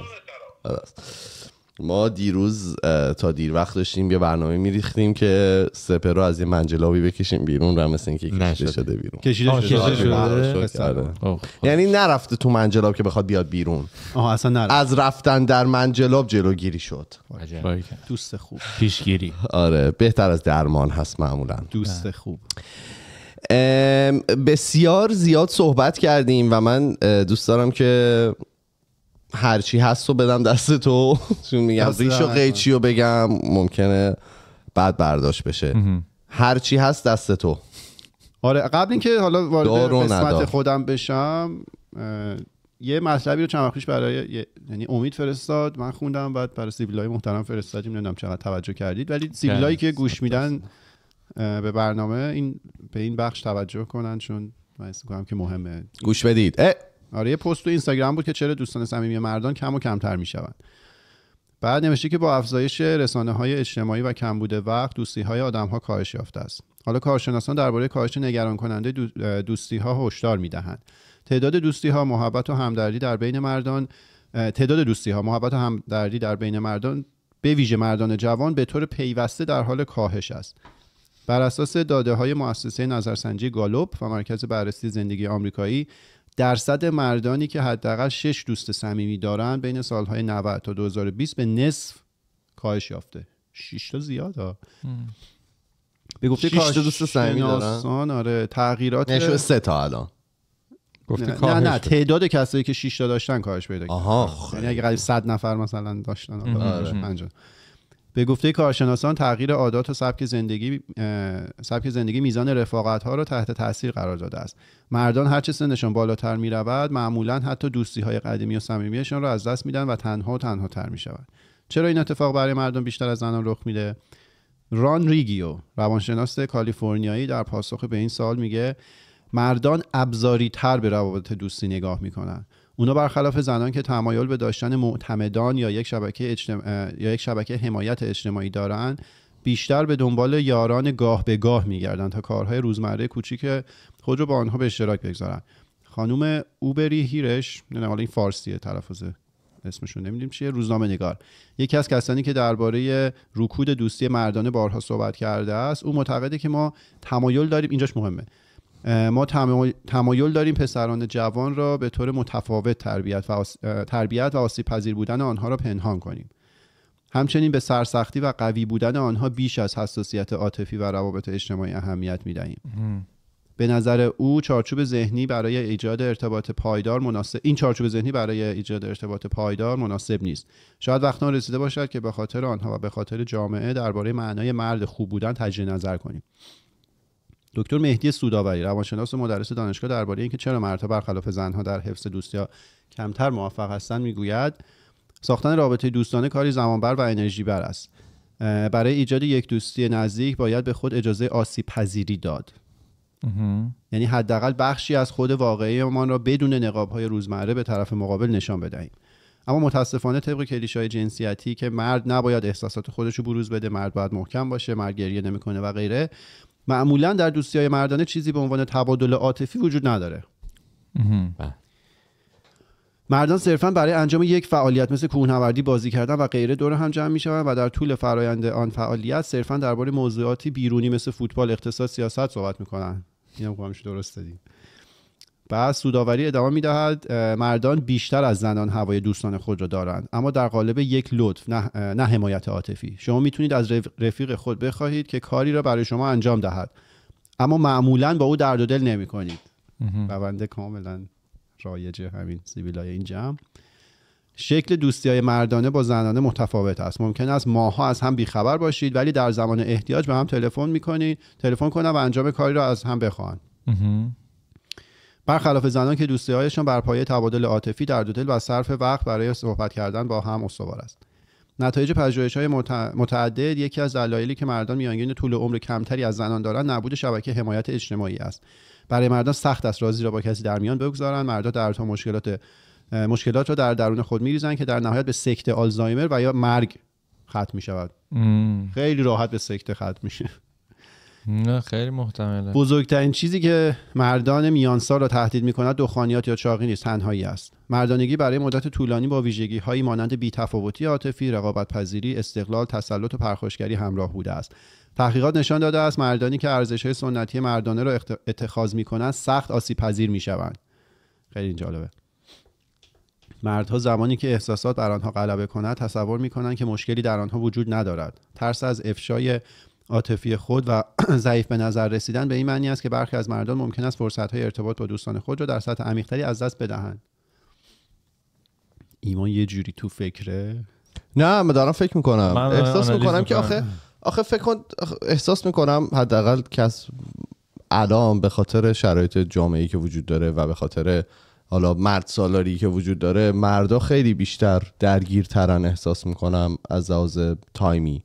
ما دیروز تا دیر وقت داشتیم یه برنامه میریختیم که سپر رو از یه منجلابی بکشیم بیرون رو مثل اینکه کشیده شده بیرون کشیده شده آره، خب، خب. یعنی نرفته تو منجلاب که بخواد بیاد بیرون اصلا از رفتن در منجلاب جلوگیری شد دوست خوب پیشگیری آره بهتر از درمان هست معمولا دوست خوب بسیار زیاد صحبت کردیم و من دوست دارم که هرچی هست رو بدم دست تو چون میگم ریش و قیچی رو بگم ممکنه بعد برداشت بشه هرچی هست دست تو آره قبل اینکه حالا وارد قسمت خودم بشم یه مطلبی رو چند وقتیش برای یعنی امید فرستاد من خوندم بعد برای سیویلای محترم فرستادیم نمیدونم چقدر توجه کردید ولی سیبیلایی که گوش میدن به برنامه این به این بخش توجه کنن چون من کنم که مهمه گوش بدید آره یه پست تو اینستاگرام بود که چرا دوستان صمیمی مردان کم و کمتر میشوند بعد نوشته که با افزایش رسانه های اجتماعی و کمبود وقت دوستی های آدم ها کاهش یافته است حالا کارشناسان درباره کاهش نگران کننده دوستی ها هشدار میدهند تعداد دوستی ها محبت و همدردی در بین مردان تعداد دوستی ها محبت و همدردی در بین مردان به ویژه مردان جوان به طور پیوسته در حال کاهش است بر اساس داده های مؤسسه نظرسنجی گالوب، و مرکز بررسی زندگی آمریکایی درصد مردانی که حداقل 6 دوست صمیمی دارن بین سالهای 90 تا 2020 به نصف کاهش یافته 6 تا زیاد ها به گفته کاهش دوست صمیمی دارن آره تغییرات نشو 3 تا الان گفتی نه, نه نه تعداد کسایی که 6 تا داشتن کاهش پیدا کرد آها یعنی اگه 100 نفر مثلا داشتن آره. به گفته کارشناسان تغییر عادات و سبک زندگی سبک زندگی میزان رفاقت ها را تحت تاثیر قرار داده است مردان هر چه سنشان بالاتر می رود معمولا حتی دوستی های قدیمی و صمیمیشان را از دست میدن و تنها و تنها تر می شود چرا این اتفاق برای مردم بیشتر از زنان رخ میده ران ریگیو روانشناس کالیفرنیایی در پاسخ به این سال میگه مردان ابزاری تر به روابط دوستی نگاه میکنند اونا برخلاف زنان که تمایل به داشتن معتمدان یا یک شبکه, یا یک شبکه حمایت اجتماعی دارند بیشتر به دنبال یاران گاه به گاه میگردند تا کارهای روزمره کوچیک خود رو با آنها به اشتراک بگذارند خانم اوبری هیرش نه حالا این فارسیه تلفظ اسمشون نمیدیم چیه روزنامه نگار یکی از کسانی که درباره رکود دوستی مردانه بارها صحبت کرده است او معتقده که ما تمایل داریم اینجاش مهمه ما تمایل داریم پسران جوان را به طور متفاوت تربیت و, تربیت و آسیب پذیر بودن آنها را پنهان کنیم همچنین به سرسختی و قوی بودن آنها بیش از حساسیت عاطفی و روابط اجتماعی اهمیت می دهیم. به نظر او چارچوب ذهنی برای ایجاد ارتباط پایدار مناسب این چارچوب ذهنی برای ایجاد ارتباط پایدار مناسب نیست شاید آن رسیده باشد که به خاطر آنها و به خاطر جامعه درباره معنای مرد خوب بودن تجدید نظر کنیم دکتر مهدی سوداوری روانشناس و مدرس دانشگاه درباره اینکه چرا مردها برخلاف زنها در حفظ دوستیا کمتر موفق هستند میگوید ساختن رابطه دوستانه کاری زمانبر و انرژی بر است برای ایجاد یک دوستی نزدیک باید به خود اجازه آسیب پذیری داد یعنی حداقل بخشی از خود واقعی ما را بدون نقاب های روزمره به طرف مقابل نشان بدهیم اما متاسفانه طبق های جنسیتی که مرد نباید احساسات خودش رو بروز بده مرد باید محکم باشه مرد گریه نمیکنه و غیره معمولا در دوستی های مردانه چیزی به عنوان تبادل عاطفی وجود نداره بله. مردان صرفا برای انجام یک فعالیت مثل کوهنوردی بازی کردن و غیره دور هم جمع میشن و در طول فرایند آن فعالیت صرفا درباره موضوعاتی بیرونی مثل فوتبال اقتصاد سیاست صحبت می که اینم خب درست دادیم بعد سوداوری ادامه میدهد مردان بیشتر از زنان هوای دوستان خود را دارند اما در قالب یک لطف نه, نه حمایت عاطفی شما میتونید از رفیق خود بخواهید که کاری را برای شما انجام دهد اما معمولا با او درد و دل نمی کنید بونده کاملا رایج همین سیبیلای این شکل دوستی های مردانه با زنانه متفاوت است ممکن است ماها از هم بیخبر باشید ولی در زمان احتیاج به هم تلفن میکنید تلفن کنند و انجام کاری را از هم بخواهند برخلاف زنان که هایشان بر پایه تبادل عاطفی در دل و صرف وقت برای صحبت کردن با هم استوار است نتایج پژوهش‌های متعدد یکی از دلایلی که مردان میانگین طول عمر کمتری از زنان دارند نبود شبکه حمایت اجتماعی است برای مردان سخت است رازی را با کسی در میان بگذارند مردان در تا مشکلات مشکلات را در درون خود میریزند که در نهایت به سکته آلزایمر و یا مرگ ختم می خیلی راحت به سکته ختم میشه نه خیلی محتمله بزرگترین چیزی که مردان میانسال را تهدید میکند دخانیات یا چاقی نیست تنهایی است مردانگی برای مدت طولانی با ویژگی هایی مانند بیتفاوتی عاطفی رقابت پذیری استقلال تسلط و پرخوشگری همراه بوده است تحقیقات نشان داده است مردانی که ارزش های سنتی مردانه را اتخاذ میکنند سخت آسیب پذیر میشوند خیلی جالبه مردها زمانی که احساسات بر آنها غلبه کند تصور میکنند که مشکلی در آنها وجود ندارد ترس از افشای عاطفی خود و ضعیف به نظر رسیدن به این معنی است که برخی از مردان ممکن است فرصت های ارتباط با دوستان خود را در سطح عمیقتری از دست بدهند ایمان یه جوری تو فکره نه من دارم فکر میکنم من احساس میکنم, که آخه آخه فکر احساس میکنم حداقل کس الان به خاطر شرایط جامعه که وجود داره و به خاطر حالا مرد سالاری که وجود داره مردا خیلی بیشتر درگیرترن احساس میکنم از لحاظ تایمی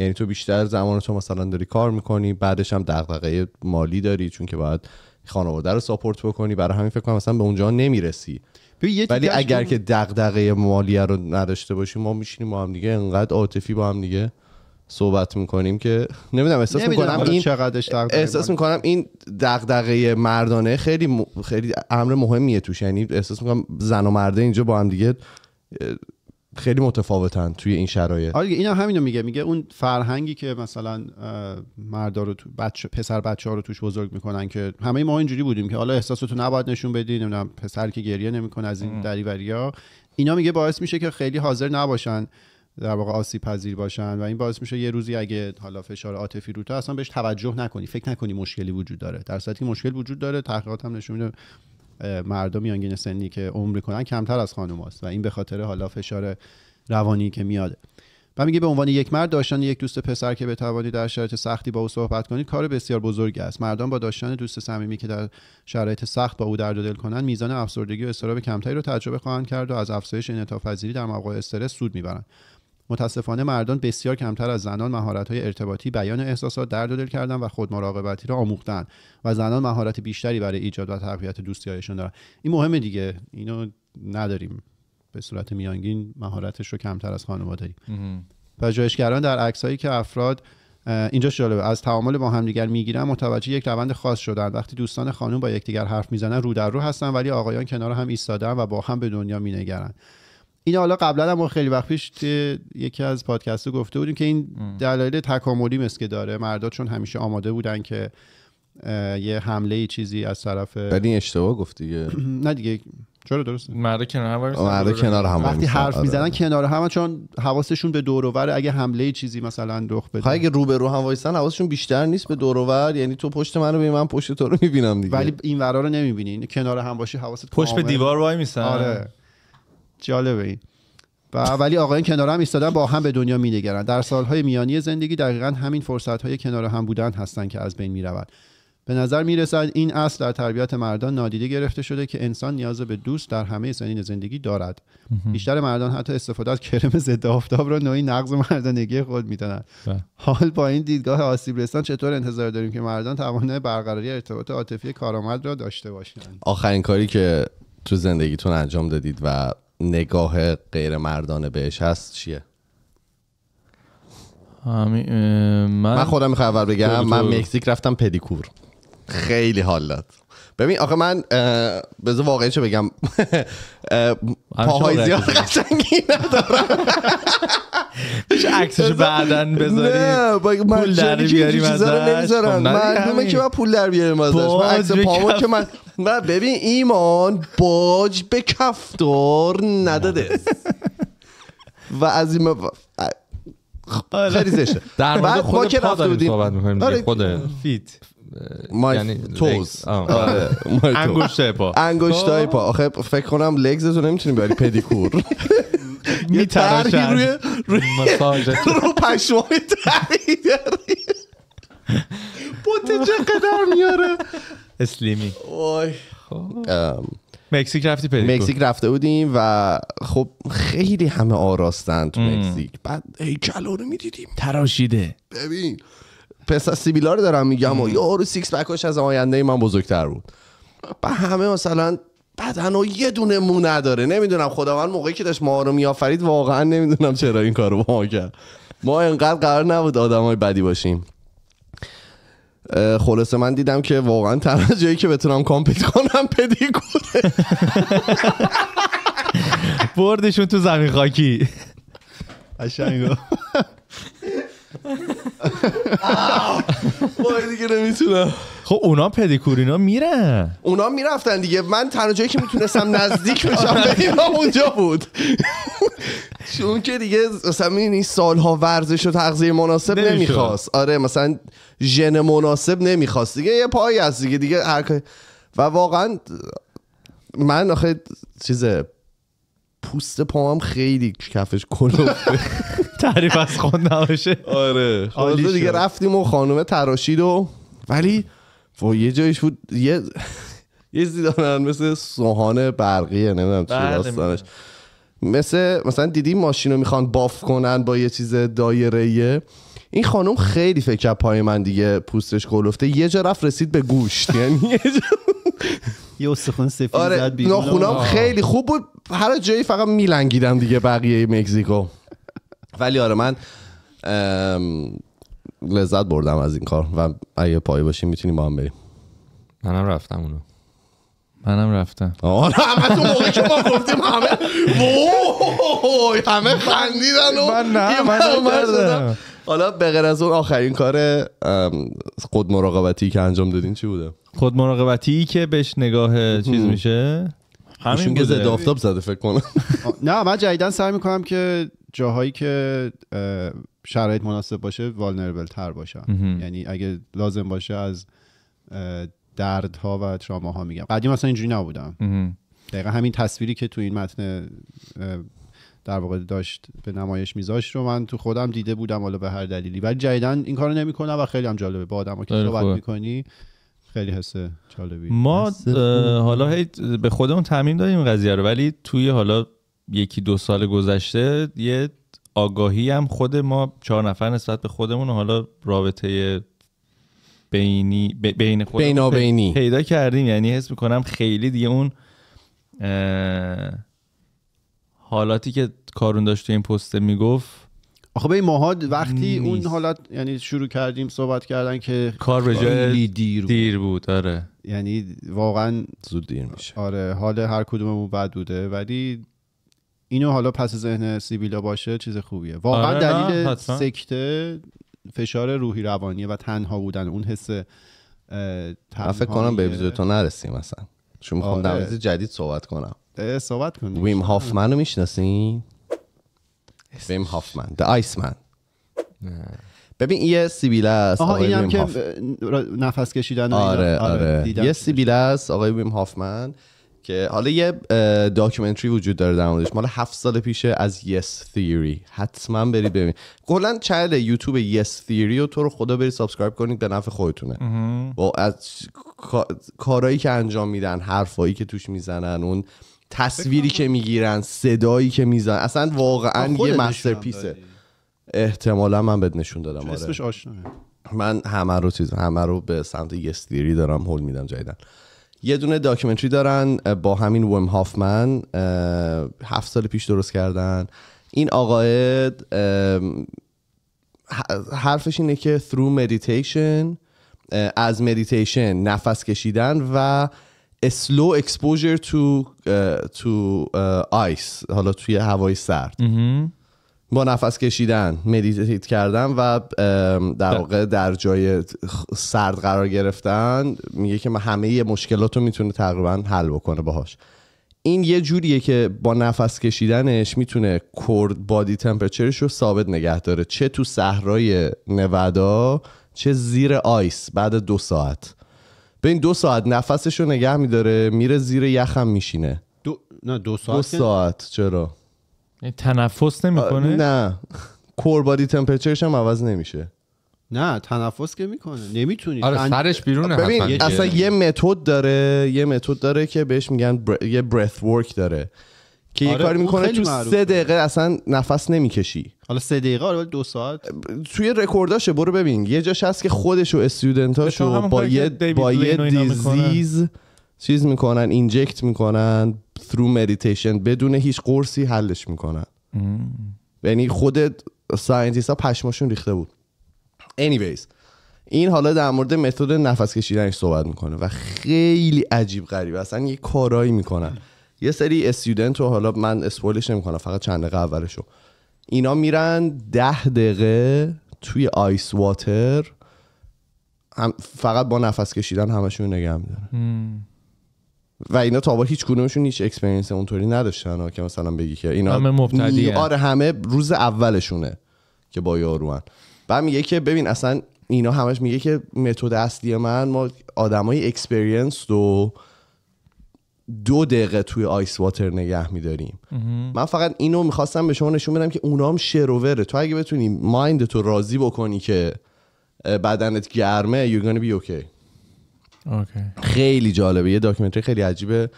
یعنی تو بیشتر زمان تو مثلا داری کار میکنی بعدش هم دغدغه مالی داری چون که باید خانواده رو ساپورت بکنی برای همین فکر کنم مثلا به اونجا نمیرسی ولی اگر که دغدغه مالی رو نداشته باشی ما میشینیم با هم دیگه انقدر عاطفی با هم دیگه صحبت میکنیم که نمیدونم احساس میکنم این چقدرش احساس میکنم این دغدغه مردانه خیلی خیلی امر مهمیه توش یعنی احساس میکنم زن و مرده اینجا با هم دیگه خیلی متفاوتن توی این شرایط آره اینا همینو میگه میگه اون فرهنگی که مثلا مردا رو تو بچه پسر بچه ها رو توش بزرگ میکنن که همه ما اینجوری بودیم که حالا احساساتو نباید نشون بدی نمیدونم پسر که گریه نمیکنه از این دریوریا اینا میگه باعث میشه که خیلی حاضر نباشن در واقع آسیب پذیر باشن و این باعث میشه یه روزی اگه حالا فشار عاطفی رو تو اصلا بهش توجه نکنی فکر نکنی مشکلی وجود داره در صورتی که مشکل وجود داره تحقیقات هم نشون میده مردم میانگین سنی که عمر کنن کمتر از خانم هاست و این به خاطر حالا فشار روانی که میاده و میگه به عنوان یک مرد داشتن یک دوست پسر که بتوانید در شرایط سختی با او صحبت کنید کار بسیار بزرگی است مردم با داشتن دوست صمیمی که در شرایط سخت با او درد و دل کنند میزان افسردگی و اضطراب کمتری رو تجربه خواهند کرد و از افزایش انعطافپذیری در موقع استرس سود میبرند متاسفانه مردان بسیار کمتر از زنان مهارت‌های ارتباطی بیان احساسات درد و دل کردن و خود مراقبتی را آموختن و زنان مهارت بیشتری برای ایجاد و تقویت دوستی‌هایشان دارن این مهمه دیگه اینو نداریم به صورت میانگین مهارتش رو کمتر از خانم‌ها داریم پژوهشگران در عکسهایی که افراد اینجا جالبه از تعامل با همدیگر میگیرن متوجه یک روند خاص شدن وقتی دوستان خانم با یکدیگر حرف میزنن رو در رو هستن ولی آقایان کنار هم ایستادن و با هم به دنیا مینگرن این حالا قبلا ما خیلی وقت پیش یکی از پادکست گفته بودیم که این دلایل تکاملی مثل که داره مردا چون همیشه آماده بودن که یه حمله چیزی از طرف ولی این اشتباه گفت دیگه نه دیگه چرا درست مرد کنار هم هم وقتی حرف آره. میزنن کنار هم چون حواسشون به دور و اگه حمله چیزی مثلا رخ بده خب، اگه رو به رو هم وایسن حواسشون بیشتر نیست به دور و یعنی تو پشت منو ببین من پشت تو رو میبینم دیگه ولی این ورا رو نمیبینی کنار هم باشی حواست پشت به دیوار وای میسن آره جالبه این و اولی آقایان کنار هم ایستادن با هم به دنیا مینگرند در سالهای میانی زندگی دقیقا همین فرصت های کنار هم بودن هستند که از بین میرود به نظر میرسد این اصل در تربیت مردان نادیده گرفته شده که انسان نیاز به دوست در همه سنین زندگی دارد بیشتر مردان حتی استفاده از کرم ضد آفتاب را نوعی نقض مردانگی خود میدانند بله. حال با این دیدگاه آسیب رسان چطور انتظار داریم که مردان توانای برقراری ارتباط عاطفی کارآمد را داشته باشند آخرین کاری که تو زندگیتون انجام دادید و نگاه غیر مردانه بهش هست چیه من... من خودم میخوام اول بگم من مکزیک رفتم پدیکور خیلی حال ببین آخه من بذار واقعی چه بگم پاهای زیاد قشنگی ندارم میشه عکسش بعدن بذاری پول در بیاریم ازش معلومه خب، که من پول در بیاریم ازش من عکس پامو که من و ببین ایمان باج به کفتار نداده و از این آره. خیلی زشته در مورد خود پا داریم صحبت میکنیم آره. خود فیت مای یعنی توز انگشتای پا های پا آخه فکر کنم لگزتو رو نمیتونی بری پدیکور میتراشن روی روی رو پشمای تری داری چه قدر میاره اسلیمی خب. مکزیک رفتی پدیکور مکزیک رفته بودیم و خب خیلی همه آراستن تو مکزیک بعد هی رو میدیدیم تراشیده ببین پسر سیبیلا رو دارم میگم و یارو سیکس پکش از آینده من بزرگتر بود و همه مثلا بدن و یه دونه مو نداره نمیدونم خداوند موقعی که داشت ما رو میآفرید واقعا نمیدونم چرا این کارو با ما کرد ما انقدر قرار نبود آدمای بدی باشیم خلاصه من دیدم که واقعا تنها جایی که بتونم کامپیت کنم کنه بردشون تو زمین خاکی قشنگو وای دیگه نمیتونم خب اونا پدیکورینا میرن اونا میرفتن دیگه من تنها جایی که میتونستم نزدیک بشم به اونجا بود چون که دیگه مثلا این سالها ورزش و تغذیه مناسب نمیخواست آره مثلا ژن مناسب نمیخواست دیگه یه پایی هست دیگه دیگه و واقعا من آخه چیزه پوست پام خیلی کفش کلوفه تعریف از خود نباشه آره دیگه رفتیم و خانومه تراشید و ولی و یه جایش بود یه یه هم مثل سوهان برقیه نمیدونم چی بله، داستانش مثل مثلا دیدی ماشین رو میخوان باف کنن با یه چیز دایره این خانم خیلی فکر کرد پای من دیگه پوستش گلفته یه جا رفت رسید به گوشت یعنی یه جا یه استخون سفید آره، خیلی خوب بود هر جایی فقط میلنگیدم دیگه بقیه مکزیکو ولی آره من لذت بردم از این کار و اگه پای باشیم میتونیم با هم بریم منم رفتم اونو منم رفتم آره همه تو موقعی که ما گفتیم همه همه من نه حالا از اون آخرین کار خود مراقبتی که انجام دادین چی بوده خود مراقبتی که بهش نگاه چیز میشه همین که دافتاب زده فکر کنم نه من جدیدا سعی میکنم که جاهایی که شرایط مناسب باشه والنربل تر باشن یعنی اگه لازم باشه از دردها و تراماها میگم قدیم اصلا اینجوری نبودم دقیقا همین تصویری که تو این متن در واقع داشت به نمایش میذاشت رو من تو خودم دیده بودم حالا به هر دلیلی ولی جدیدا این کارو نمیکنم و خیلی هم جالبه با آدما که صحبت میکنی خیلی حس جالبی ما حالا هی به خودمون تعمین دادیم قضیه رو ولی توی حالا یکی دو سال گذشته یه آگاهی هم خود ما چهار نفر نسبت به خودمون و حالا رابطه بینی بین خود پیدا کردیم یعنی حس میکنم خیلی دیگه اون حالاتی که کارون داشت تو این پست میگفت آخه به ماها وقتی اون حالت یعنی شروع کردیم صحبت کردن که کار به جای دیر, دیر بود آره یعنی واقعا زود دیر میشه آره حال هر کدوممون بد بوده ولی اینو حالا پس ذهن سیبیلا باشه چیز خوبیه واقعا آره دلیل سکته فشار روحی روانی و تنها بودن اون حس من فکر کنم به اپیزود تو نرسیم مثلا چون میخوام آره. در جدید صحبت کنم صحبت کنیم ویم هافمن رو میشناسین بیم هافمن The ببین یه سیبیله است آها این هم که نفس کشیدن آره آره, آره. یه است آقای ویم هافمن که حالا یه داکیومنتری وجود داره در موردش مال هفت سال پیشه از یس تیوری حتما برید ببین کلا چنل یوتیوب یس تیوری رو تو رو خدا برید سابسکرایب کنید به نفع خودتونه و از کارهایی که انجام میدن حرفایی که توش میزنن اون تصویری که میگیرن صدایی که میزن اصلا واقعا یه پیسه احتمالا من بهت نشون دادم آره. اسمش من همه رو چیز همه رو به سمت یستیری دارم هول میدم جایدن. یه دونه داکیومنتری دارن با همین ویم هافمن هفت سال پیش درست کردن این آقاید حرفش اینه که through meditation از مدیتیشن نفس کشیدن و اسلو اکسپوژر تو تو آیس حالا توی هوای سرد با نفس کشیدن مدیتیت کردن و در واقع در جای سرد قرار گرفتن میگه که ما همه مشکلات رو میتونه تقریبا حل بکنه باهاش این یه جوریه که با نفس کشیدنش میتونه کورد بادی تمپرچرش رو ثابت نگه داره چه تو صحرای نودا چه زیر آیس بعد دو ساعت ببین دو ساعت نفسش رو نگه میداره میره زیر یخم میشینه دو نه دو ساعت ساعت چرا یعنی تنفس نمیکنه نه کوربادی تمپرچرش هم عوض نمیشه نه تنفس که میکنه نمیتونی آره سرش بیرونه ببین اصلا یه متد داره یه متد داره که بهش میگن یه برث ورک داره که یه آره، کاری میکنه تو سه دقیقه اصلا نفس نمیکشی حالا سه دقیقه حالا دو ساعت توی رکورداشه برو ببین یه جاش هست که خودش و استودنتاشو با یه با یه دیزیز چیز میکنن اینجکت میکنن ثرو مدیتیشن بدون هیچ قرصی حلش میکنن یعنی خود ساینتیست ها پشماشون ریخته بود anyways این حالا در مورد متد نفس کشیدنش صحبت میکنه و خیلی عجیب غریب اصلا یه کارایی میکنن یه سری استودنت رو حالا من اسپولش نمیکنم فقط چند دقیقه اینا میرن ده دقیقه توی آیس واتر هم فقط با نفس کشیدن همشون نگه میدارن و اینا تا هیچ کدومشون هیچ اکسپرینس اونطوری نداشتن که مثلا بگی که اینا همه آره همه روز اولشونه که با یاروان و میگه که ببین اصلا اینا همش میگه که متد اصلی من ما آدمای اکسپرینس و دو دقیقه توی آیس واتر نگه میداریم من فقط اینو میخواستم به شما نشون بدم که اونام شروره تو اگه بتونی مایند تو راضی بکنی که بدنت گرمه یو be بی اوکی خیلی جالبه یه داکیومنتری خیلی عجیبه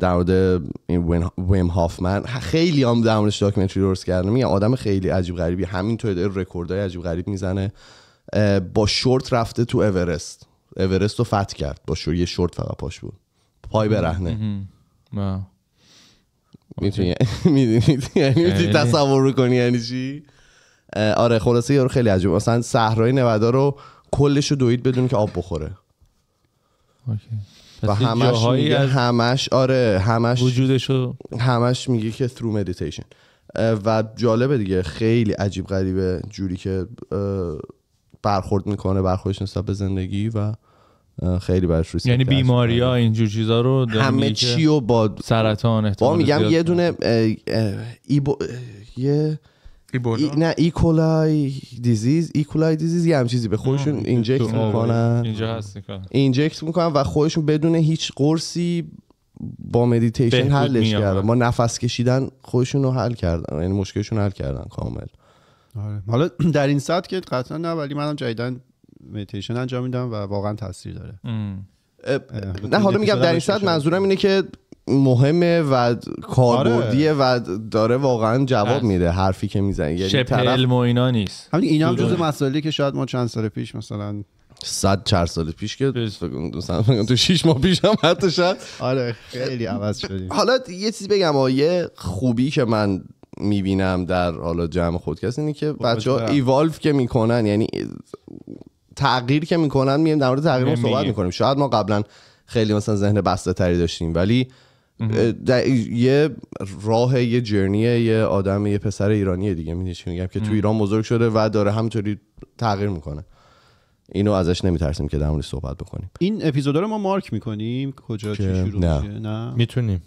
در مورد ویم هافمن خیلی هم در موردش داکیومنتری درست کردم میگم آدم خیلی عجیب غریبی همین تو رکوردای عجیب غریب میزنه با شورت رفته تو اورست اورست رو فتح کرد با شور یه شورت فقط پاش بود پای برهنه میتونی یعنی تصور رو کنی یعنی چی آره خلاصه یارو خیلی عجیب مثلا صحرای نوادا رو کلش رو دوید بدون که آب بخوره و همش میگه همش آره همش همش میگه که through meditation و جالبه دیگه خیلی عجیب غریبه جوری که برخورد میکنه برخوردش نسبت به زندگی و خیلی براش یعنی بیماری ها اینجور چیزا رو همه چی و با سرطان احتمال با میگم یه دونه ای یه ای... نه ایکولای دیزیز ایکولای دیزیز یه چیزی به خودشون اینجکت میکنن اینجا هست اینجکت میکنن و خودشون بدون هیچ قرصی با مدیتیشن حلش کردن با نفس کشیدن خودشون رو حل کردن یعنی مشکلشون حل کردن کامل آره. حالا در این سطح که قطعا نه ولی منم جدیدن میتیشن انجام میدم و واقعا تاثیر داره نه حالا میگم در این صد منظورم اینه که مهمه و کاربردیه آره. و داره واقعا جواب میده حرفی که میزنی یعنی و اینا نیست همین اینا هم جزء مسائلی که شاید ما چند سال پیش مثلا صد چهار سال پیش که مثلا تو 6 ماه پیش هم حتی شد آره خیلی عوض شدیم حالا یه چیزی بگم آ یه خوبی که من میبینم در حالا جمع خودکست اینه که بچه ها ایوالف که میکنن یعنی تغییر که میکنن میایم در مورد تغییر صحبت میکنیم شاید ما قبلا خیلی مثلا ذهن بسته تری داشتیم ولی یه راه یه جرنی یه آدم یه پسر ایرانی دیگه میدونی چی میگم که تو ایران بزرگ شده و داره همطوری تغییر میکنه اینو ازش نمیترسیم که در صحبت بکنیم این اپیزود رو ما مارک میکنیم کجا چی شروع نه. میشه نه میتونیم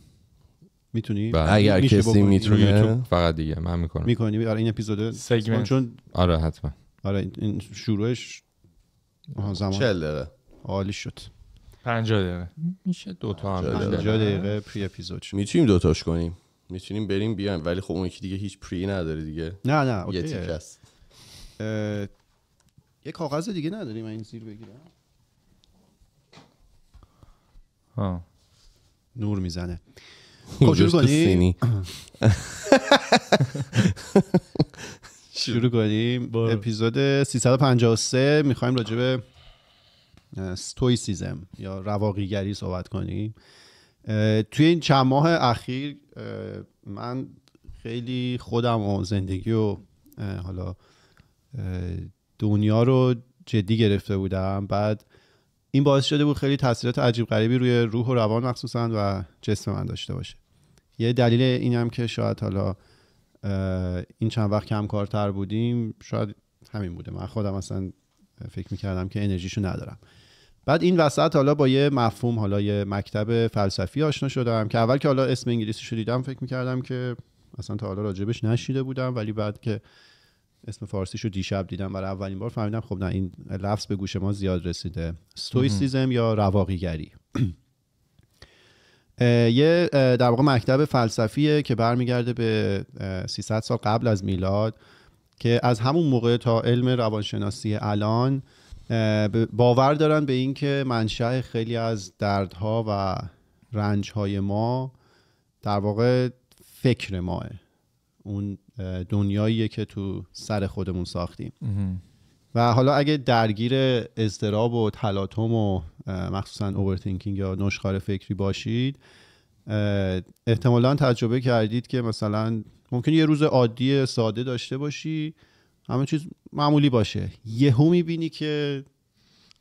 میتونیم بله. اگر کسی میتونه فقط دیگه من میکنم میکنیم آره این اپیزود سگمنت چون آره حتما آره این شروعش آها زمان 40 دقیقه عالی شد 50 دقیقه میشه دو تا هم 50 دقیقه پری اپیزود شد میتونیم دو تاش کنیم میتونیم بریم بیایم ولی خب اون یکی دیگه هیچ پری نداره دیگه نه نه اوکی یه تیک هست یه کاغذ دیگه نداری من این زیر بگیرم ها نور میزنه خب شروع کنیم شروع کنیم با اپیزود 353 میخوایم راجع به ستویسیزم یا رواقیگری صحبت کنیم توی این چند ماه اخیر من خیلی خودم و زندگی و حالا دنیا رو جدی گرفته بودم بعد این باعث شده بود خیلی تاثیرات عجیب غریبی روی روح و روان مخصوصا و جسم من داشته باشه یه دلیل اینم که شاید حالا این چند وقت کم کارتر بودیم شاید همین بوده من خودم اصلا فکر میکردم که انرژیشو ندارم بعد این وسط حالا با یه مفهوم حالا یه مکتب فلسفی آشنا شدم که اول که حالا اسم انگلیسیشو رو دیدم فکر میکردم که اصلا تا حالا راجبش نشیده بودم ولی بعد که اسم فارسیشو رو دیشب دیدم برای اولین بار فهمیدم خب نه این لفظ به گوش ما زیاد رسیده ستویسیزم یا رواقیگری یه در واقع مکتب فلسفیه که برمیگرده به 300 سال قبل از میلاد که از همون موقع تا علم روانشناسی الان باور دارن به اینکه منشأ خیلی از دردها و رنجهای ما در واقع فکر ماه اون دنیاییه که تو سر خودمون ساختیم و حالا اگه درگیر اضطراب و تلاطم و مخصوصا اوورتینکینگ یا نشخار فکری باشید احتمالا تجربه کردید که مثلا ممکن یه روز عادی ساده داشته باشی همه چیز معمولی باشه یهو میبینی که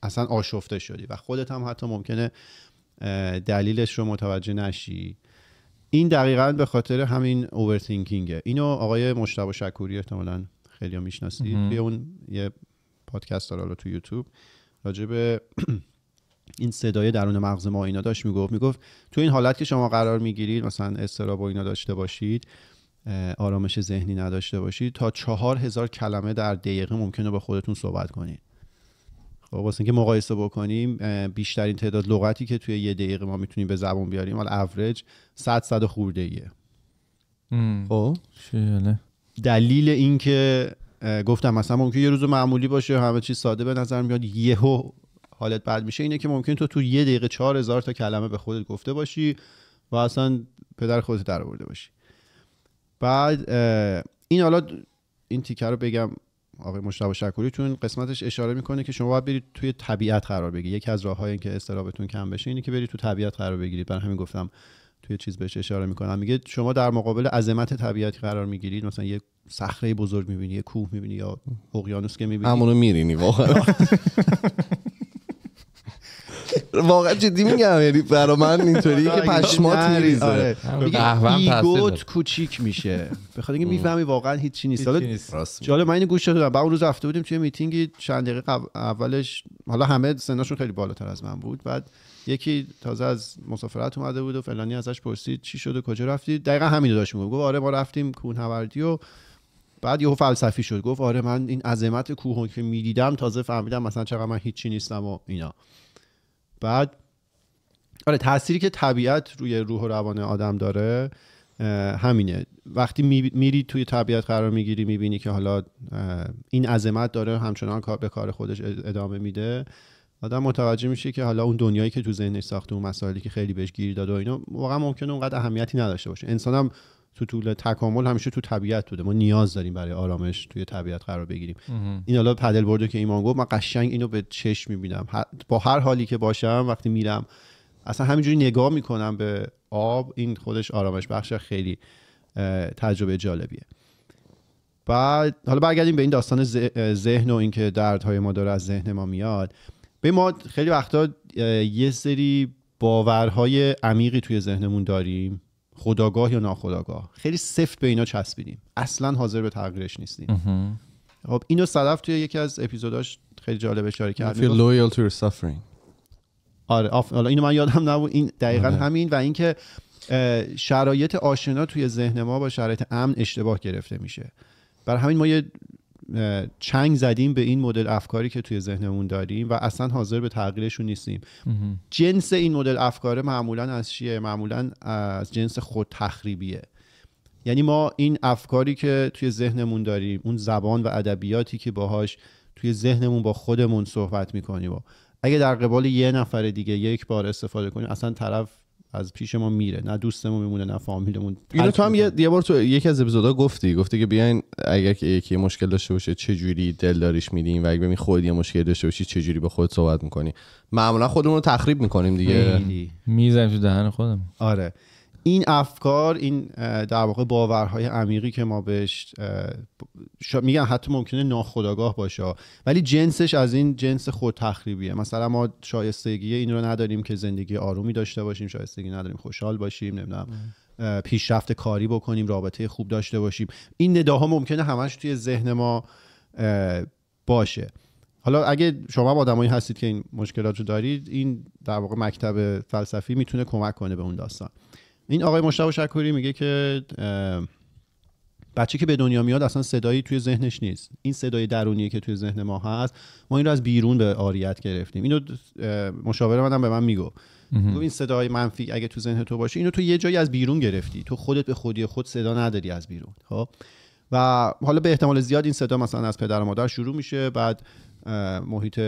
اصلا آشفته شدی و خودت هم حتی ممکنه دلیلش رو متوجه نشی این دقیقا به خاطر همین اوورتینکینگه اینو آقای مشتبه شکوری احتمالا خیلی میشناسید توی اون یه پادکست داره تو یوتیوب راجع به این صدای درون مغز ما اینا داشت میگفت میگفت تو این حالت که شما قرار میگیرید مثلا استراب و اینا داشته باشید آرامش ذهنی نداشته باشید تا چهار هزار کلمه در دقیقه ممکنه با خودتون صحبت کنید خب واسه اینکه مقایسه بکنیم بیشترین تعداد لغتی که توی یه دقیقه ما میتونیم به زبون بیاریم ولی اوریج صد صد خورده ایه خب دلیل اینکه گفتم مثلا ممکن یه روز معمولی باشه همه چیز ساده به نظر میاد یهو حالت بد میشه اینه که ممکن تو تو یه دقیقه چهار هزار تا کلمه به خودت گفته باشی و اصلا پدر خودت در باشی بعد این حالا این تیکه رو بگم آقای مشتبه شکوری تو قسمتش اشاره میکنه که شما باید برید توی طبیعت قرار بگیرید یکی از راههایی این که استرابتون کم بشه اینه که برید تو طبیعت قرار بگیرید برای همین گفتم توی چیز بهش اشاره میکنم میگه شما در مقابل عظمت طبیعت قرار میگیرید مثلا یه صخره بزرگ میبینی یه کوه میبینی یا اقیانوس که میبینی همونو میرینی واقعا واقعا جدی میگم یعنی برا من اینطوریه که پشمات میریزه آره. آره. ایگوت کوچیک میشه بخاطر اینکه میفهمی واقعا چی نیست حالا جالب من اینو گوش دادم بعد اون روز رفته بودیم توی میتینگی چند دقیقه اولش حالا همه سنشون خیلی بالاتر از من بود بعد یکی تازه از مسافرت اومده بود و فلانی ازش پرسید چی شد و کجا رفتی دقیقا همین داشت میگفت گفت آره ما رفتیم کوهنوردی و بعد یهو فلسفی شد گفت آره من این عظمت کوه که میدیدم تازه فهمیدم مثلا چقدر من هیچی نیستم و اینا بعد آره تأثیری که طبیعت روی روح و روان آدم داره همینه وقتی میری توی طبیعت قرار میگیری میبینی که حالا این عظمت داره همچنان کار به کار خودش ادامه میده آدم متوجه میشه که حالا اون دنیایی که تو ذهنش ساخته اون مسائلی که خیلی بهش گیر داده و اینا واقعا ممکنه اونقدر اهمیتی نداشته باشه انسانم تو طول تکامل همیشه تو طبیعت بوده ما نیاز داریم برای آرامش توی طبیعت قرار بگیریم این حالا پدل برده که ایمان گفت من قشنگ اینو به چشم میبینم با هر حالی که باشم وقتی میرم اصلا همینجوری نگاه میکنم به آب این خودش آرامش بخش خیلی تجربه جالبیه بعد حالا برگردیم به این داستان ذهن و اینکه دردهای ما داره از ذهن ما میاد به ما خیلی وقتا یه سری باورهای عمیقی توی ذهنمون داریم خداگاه یا ناخداگاه خیلی سفت به اینا چسبیدیم اصلا حاضر به تغییرش نیستیم خب اینو صدف توی یکی از اپیزوداش خیلی جالب اشاره کرد loyal to your suffering آره اینو من یادم نبود این دقیقا آره. همین و اینکه شرایط آشنا توی ذهن ما با شرایط امن اشتباه گرفته میشه بر همین ما یه چنگ زدیم به این مدل افکاری که توی ذهنمون داریم و اصلا حاضر به تغییرشون نیستیم جنس این مدل افکاره معمولا از چیه معمولا از جنس خود تخریبیه یعنی ما این افکاری که توی ذهنمون داریم اون زبان و ادبیاتی که باهاش توی ذهنمون با خودمون صحبت میکنیم و اگه در قبال یه نفر دیگه یک بار استفاده کنیم اصلا طرف از پیش ما میره نه دوستمون میمونه نه فامیلمون اینو تو هم یه, بار تو یکی از اپیزودا گفتی گفتی که بیاین اگر که یکی مشکل داشته باشه چه جوری دلداریش میدیم و اگر ببین خودت یه مشکل داشته باشی چه جوری با خود صحبت میکنی معمولا خودمون رو تخریب میکنیم دیگه میزنیم تو دهن خودم آره این افکار این در واقع باورهای عمیقی که ما بهش میگن حتی ممکنه ناخداگاه باشه ولی جنسش از این جنس خود تخریبیه مثلا ما شایستگی این رو نداریم که زندگی آرومی داشته باشیم شایستگی نداریم خوشحال باشیم نمیدونم پیشرفت کاری بکنیم رابطه خوب داشته باشیم این نداها ممکنه همش توی ذهن ما باشه حالا اگه شما آدمایی هستید که این مشکلات رو دارید این در واقع مکتب فلسفی میتونه کمک کنه به اون داستان این آقای مشتبه شکوری میگه که بچه که به دنیا میاد اصلا صدایی توی ذهنش نیست این صدای درونیه که توی ذهن ما هست ما این رو از بیرون به آریت گرفتیم اینو مشاوره منم به من میگو تو این صدای منفی اگه تو ذهن تو باشه اینو تو یه جایی از بیرون گرفتی تو خودت به خودی خود صدا نداری از بیرون خب و حالا به احتمال زیاد این صدا مثلا از پدر و مادر شروع میشه بعد محیط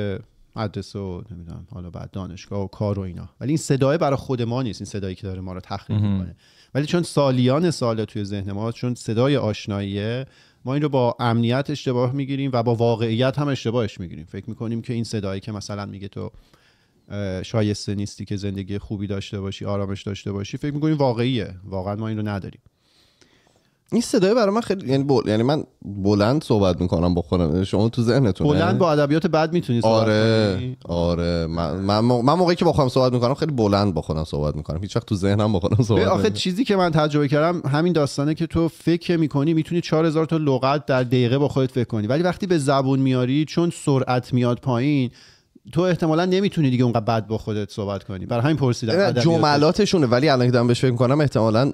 مدرسه و نمیدونم حالا بعد دانشگاه و کار و اینا ولی این صدای برای خود ما نیست این صدایی که داره ما رو تخریب میکنه ولی چون سالیان ساله توی ذهن ما چون صدای آشناییه ما این رو با امنیت اشتباه میگیریم و با واقعیت هم اشتباهش میگیریم فکر میکنیم که این صدایی که مثلا میگه تو شایسته نیستی که زندگی خوبی داشته باشی آرامش داشته باشی فکر میکنیم واقعیه واقعا ما این رو نداریم این صدای برای من خیلی یعنی بول... یعنی من بلند صحبت میکنم با خودم شما تو ذهنتون بلند با ادبیات بد میتونی صحبت آره کنی. آره من من, موقعی که با خودم صحبت میکنم خیلی بلند با خودم صحبت میکنم هیچ وقت تو ذهنم با خودم صحبت آخه چیزی که من تجربه کردم همین داستانه که تو فکر میکنی میتونی 4000 تا لغت در دقیقه با خودت فکر کنی ولی وقتی به زبون میاری چون سرعت میاد پایین تو احتمالا نمیتونی دیگه اونقدر بد با خودت صحبت کنی برای همین پرسیدم جملاتشونه ولی الان که دارم بهش فکر میکنم احتمالا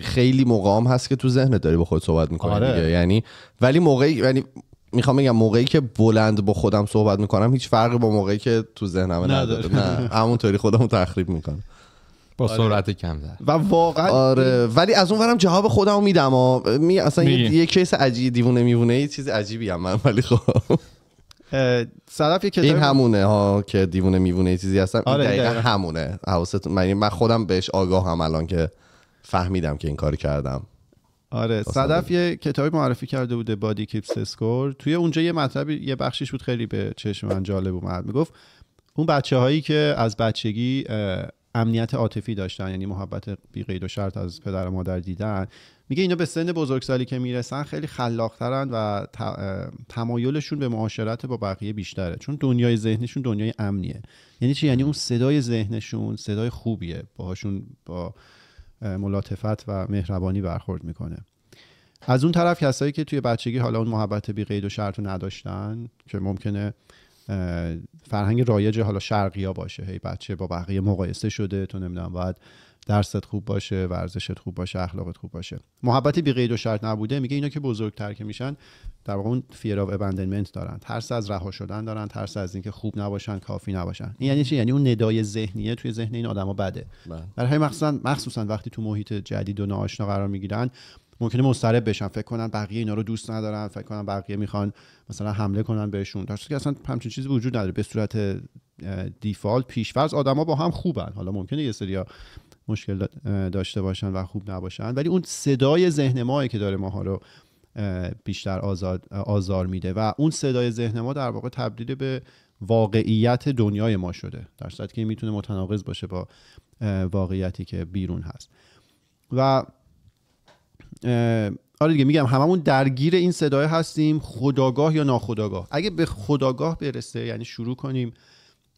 خیلی مقام هست که تو ذهنت داری با خودت صحبت میکنی آره. دیگه یعنی ولی موقعی یعنی میخوام بگم موقعی که بلند با خودم صحبت میکنم هیچ فرقی با موقعی که تو ذهنم نداره نه همونطوری خودمو تخریب میکنم با آره. سرعت کمتر. و واقعا آره ولی از اونورم جواب خودمو میدم می اصلا می... یه... یه کیس عجیب دیوونه میونه یه چیز عجیبی هم من ولی خب صدف یه این همونه ها که دیوونه میوونه چیزی هستن آره دقیقا, همونه حواستون یعنی من خودم بهش آگاه هم الان که فهمیدم که این کاری کردم آره صدف یه کتابی معرفی کرده بوده بادی کیپس اسکور توی اونجا یه مطلبی یه بخشیش بود خیلی به چشم من جالب اومد میگفت اون بچه هایی که از بچگی امنیت عاطفی داشتن یعنی محبت بی قید و شرط از پدر و مادر دیدن میگه اینا به سن بزرگسالی که میرسن خیلی خلاقترن و تمایلشون به معاشرت با بقیه بیشتره چون دنیای ذهنشون دنیای امنیه یعنی چی یعنی اون صدای ذهنشون صدای خوبیه باهاشون با ملاتفت و مهربانی برخورد میکنه از اون طرف کسایی که توی بچگی حالا اون محبت بی و شرط نداشتن که ممکنه فرهنگ رایج حالا یا باشه هی بچه با بقیه مقایسه شده تو نمیدونم درست خوب باشه ورزشت خوب باشه اخلاقت خوب باشه محبتی بی قید و شرط نبوده میگه اینا که بزرگتر که میشن در واقع اون فیر اف ابندمنت دارن ترس از رها شدن دارن ترس از اینکه خوب نباشن کافی نباشن این یعنی چی یعنی اون ندای ذهنیه توی ذهن این آدما بده برای بله. مخصوصا مخصوصا وقتی تو محیط جدید و ناآشنا قرار میگیرن ممکنه مضطرب بشن فکر کنن بقیه اینا رو دوست ندارن فکر کنن بقیه میخوان مثلا حمله کنن بهشون درسته که اصلا همچین چیزی وجود نداره به صورت دیفالت پیشفرض آدما با هم خوبن حالا ممکنه یه سریا مشکل داشته باشن و خوب نباشن ولی اون صدای ذهن مایی که داره ماها رو بیشتر آزار میده و اون صدای ذهن ما در واقع تبدیل به واقعیت دنیای ما شده در صورتی که میتونه متناقض باشه با واقعیتی که بیرون هست و آره دیگه میگم هممون درگیر این صدای هستیم خداگاه یا ناخداگاه اگه به خداگاه برسه یعنی شروع کنیم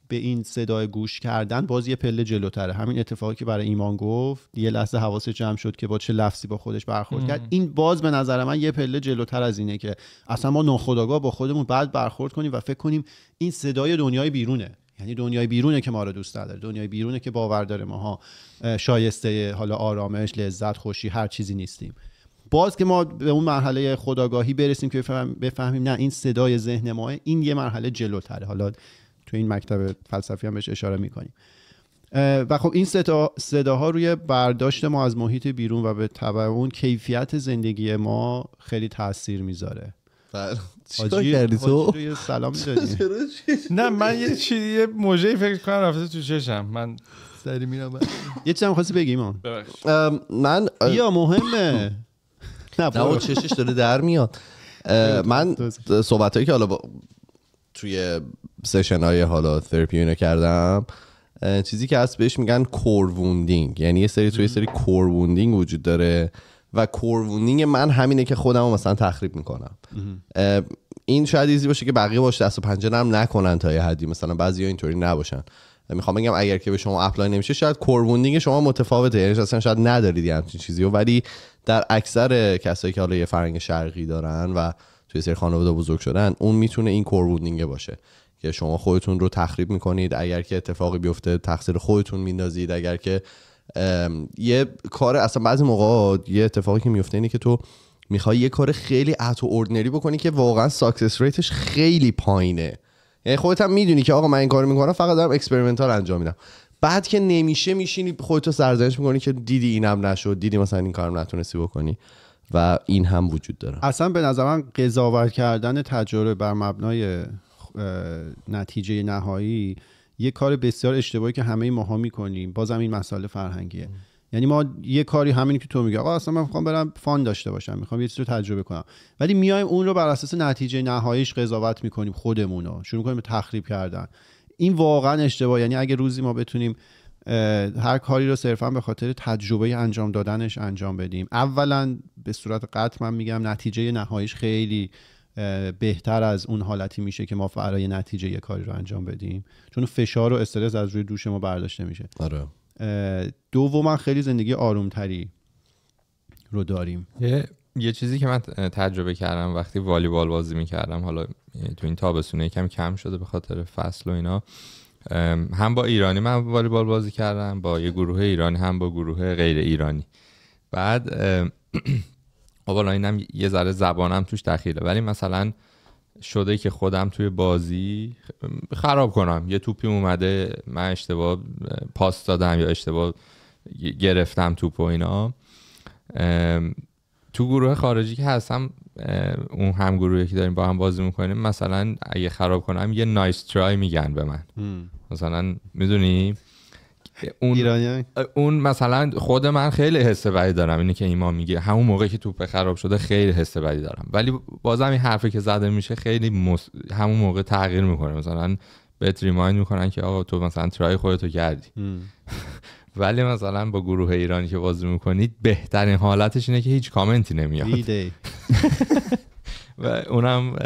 به این صدای گوش کردن باز یه پله جلوتره همین اتفاقی که برای ایمان گفت یه لحظه حواسش جمع شد که با چه لفظی با خودش برخورد کرد این باز به نظر من یه پله جلوتر از اینه که اصلا ما ناخداگاه با خودمون بعد برخورد کنیم و فکر کنیم این صدای دنیای بیرونه یعنی دنیای بیرونه که ما رو دوست داره دنیای بیرونه که باور داره ماها شایسته حالا آرامش لذت خوشی هر چیزی نیستیم باز که ما به اون مرحله خداگاهی برسیم که بفهمیم نه این صدای ذهن ماه این یه مرحله جلوتره حالا این مکتب فلسفی هم بهش اشاره میکنیم و خب این صدا صداها روی برداشت ما از محیط بیرون و به تبع اون کیفیت زندگی ما خیلی تاثیر میذاره بله. سلام نه من یه چیزی یه موجه فکر کنم رفته تو چشم من سری میرم یه چیزی هم خواستی بگیم من من یا مهمه نه چشش داره در میاد من صحبت که حالا توی سشن های حالا ترپی کردم چیزی که هست بهش میگن کوروندینگ یعنی یه سری توی سری کوروندینگ وجود داره و کوروندینگ من همینه که خودم مثلا تخریب میکنم این شاید ایزی باشه که بقیه باشه دست و پنجه نرم نکنن تا یه حدی مثلا بعضی اینطوری نباشن میخوام بگم اگر که به شما اپلای نمیشه شاید کوروندینگ شما متفاوته یعنی اصلا شاید ندارید همچین چیزی ولی در اکثر کسایی که حالا یه فرنگ شرقی دارن و توی خانواده بزرگ شدن اون میتونه این کوروودینگه باشه که شما خودتون رو تخریب میکنید اگر که اتفاقی بیفته تقصیر خودتون میندازید اگر که یه کار اصلا بعضی موقع یه اتفاقی که میفته اینه که تو میخوای یه کار خیلی ات و بکنی که واقعا ساکسس ریتش خیلی پایینه یعنی خودت هم میدونی که آقا من این کارو میکنم فقط دارم اکسپریمنتال انجام میدم بعد که نمیشه میشینی خودتو سرزنش میکنی که دیدی اینم نشد دیدی مثلا این کارم نتونستی بکنی و این هم وجود داره اصلا به نظر من قضاوت کردن تجربه بر مبنای نتیجه نهایی یه کار بسیار اشتباهی که همه ماها میکنیم بازم این مسئله فرهنگیه یعنی ما یه کاری همینی که تو میگی آقا اصلا من میخوام برم فان داشته باشم میخوام یه چیزی رو تجربه کنم ولی میایم اون رو بر اساس نتیجه نهاییش قضاوت میکنیم خودمون رو شروع می‌کنیم به تخریب کردن این واقعا اشتباه یعنی اگه روزی ما بتونیم هر کاری رو صرفا به خاطر تجربه انجام دادنش انجام بدیم اولا به صورت قطع من میگم نتیجه نهاییش خیلی بهتر از اون حالتی میشه که ما فرای نتیجه یه کاری رو انجام بدیم چون فشار و استرس از روی دوش ما برداشته میشه آره. دوما خیلی زندگی آرومتری رو داریم یه, چیزی که من تجربه کردم وقتی والیبال بازی میکردم حالا تو این تابستونه کم کم شده به خاطر فصل و اینا هم با ایرانی من والیبال بازی کردم با یه گروه ایرانی هم با گروه غیر ایرانی بعد خب حالا اینم یه ذره زبانم توش دخیله ولی مثلا شده که خودم توی بازی خراب کنم یه توپی اومده من اشتباه پاس دادم یا اشتباه گرفتم توپ و اینا تو گروه خارجی که هستم اون هم گروهی که داریم با هم بازی میکنیم مثلا اگه خراب کنم یه نایس ترای میگن به من مثلا میدونی اون اون مثلا خود من خیلی حس بدی دارم اینه که ایمان میگه همون موقع که توپ خراب شده خیلی حس بدی دارم ولی بازم این حرفی که زده میشه خیلی همون موقع تغییر میکنه مثلا بهت ریمایند میکنن که آقا تو مثلا ترای خودتو کردی ولی مثلا با گروه ایرانی که بازی میکنید بهترین حالتش اینه که هیچ کامنتی نمیاد و اونم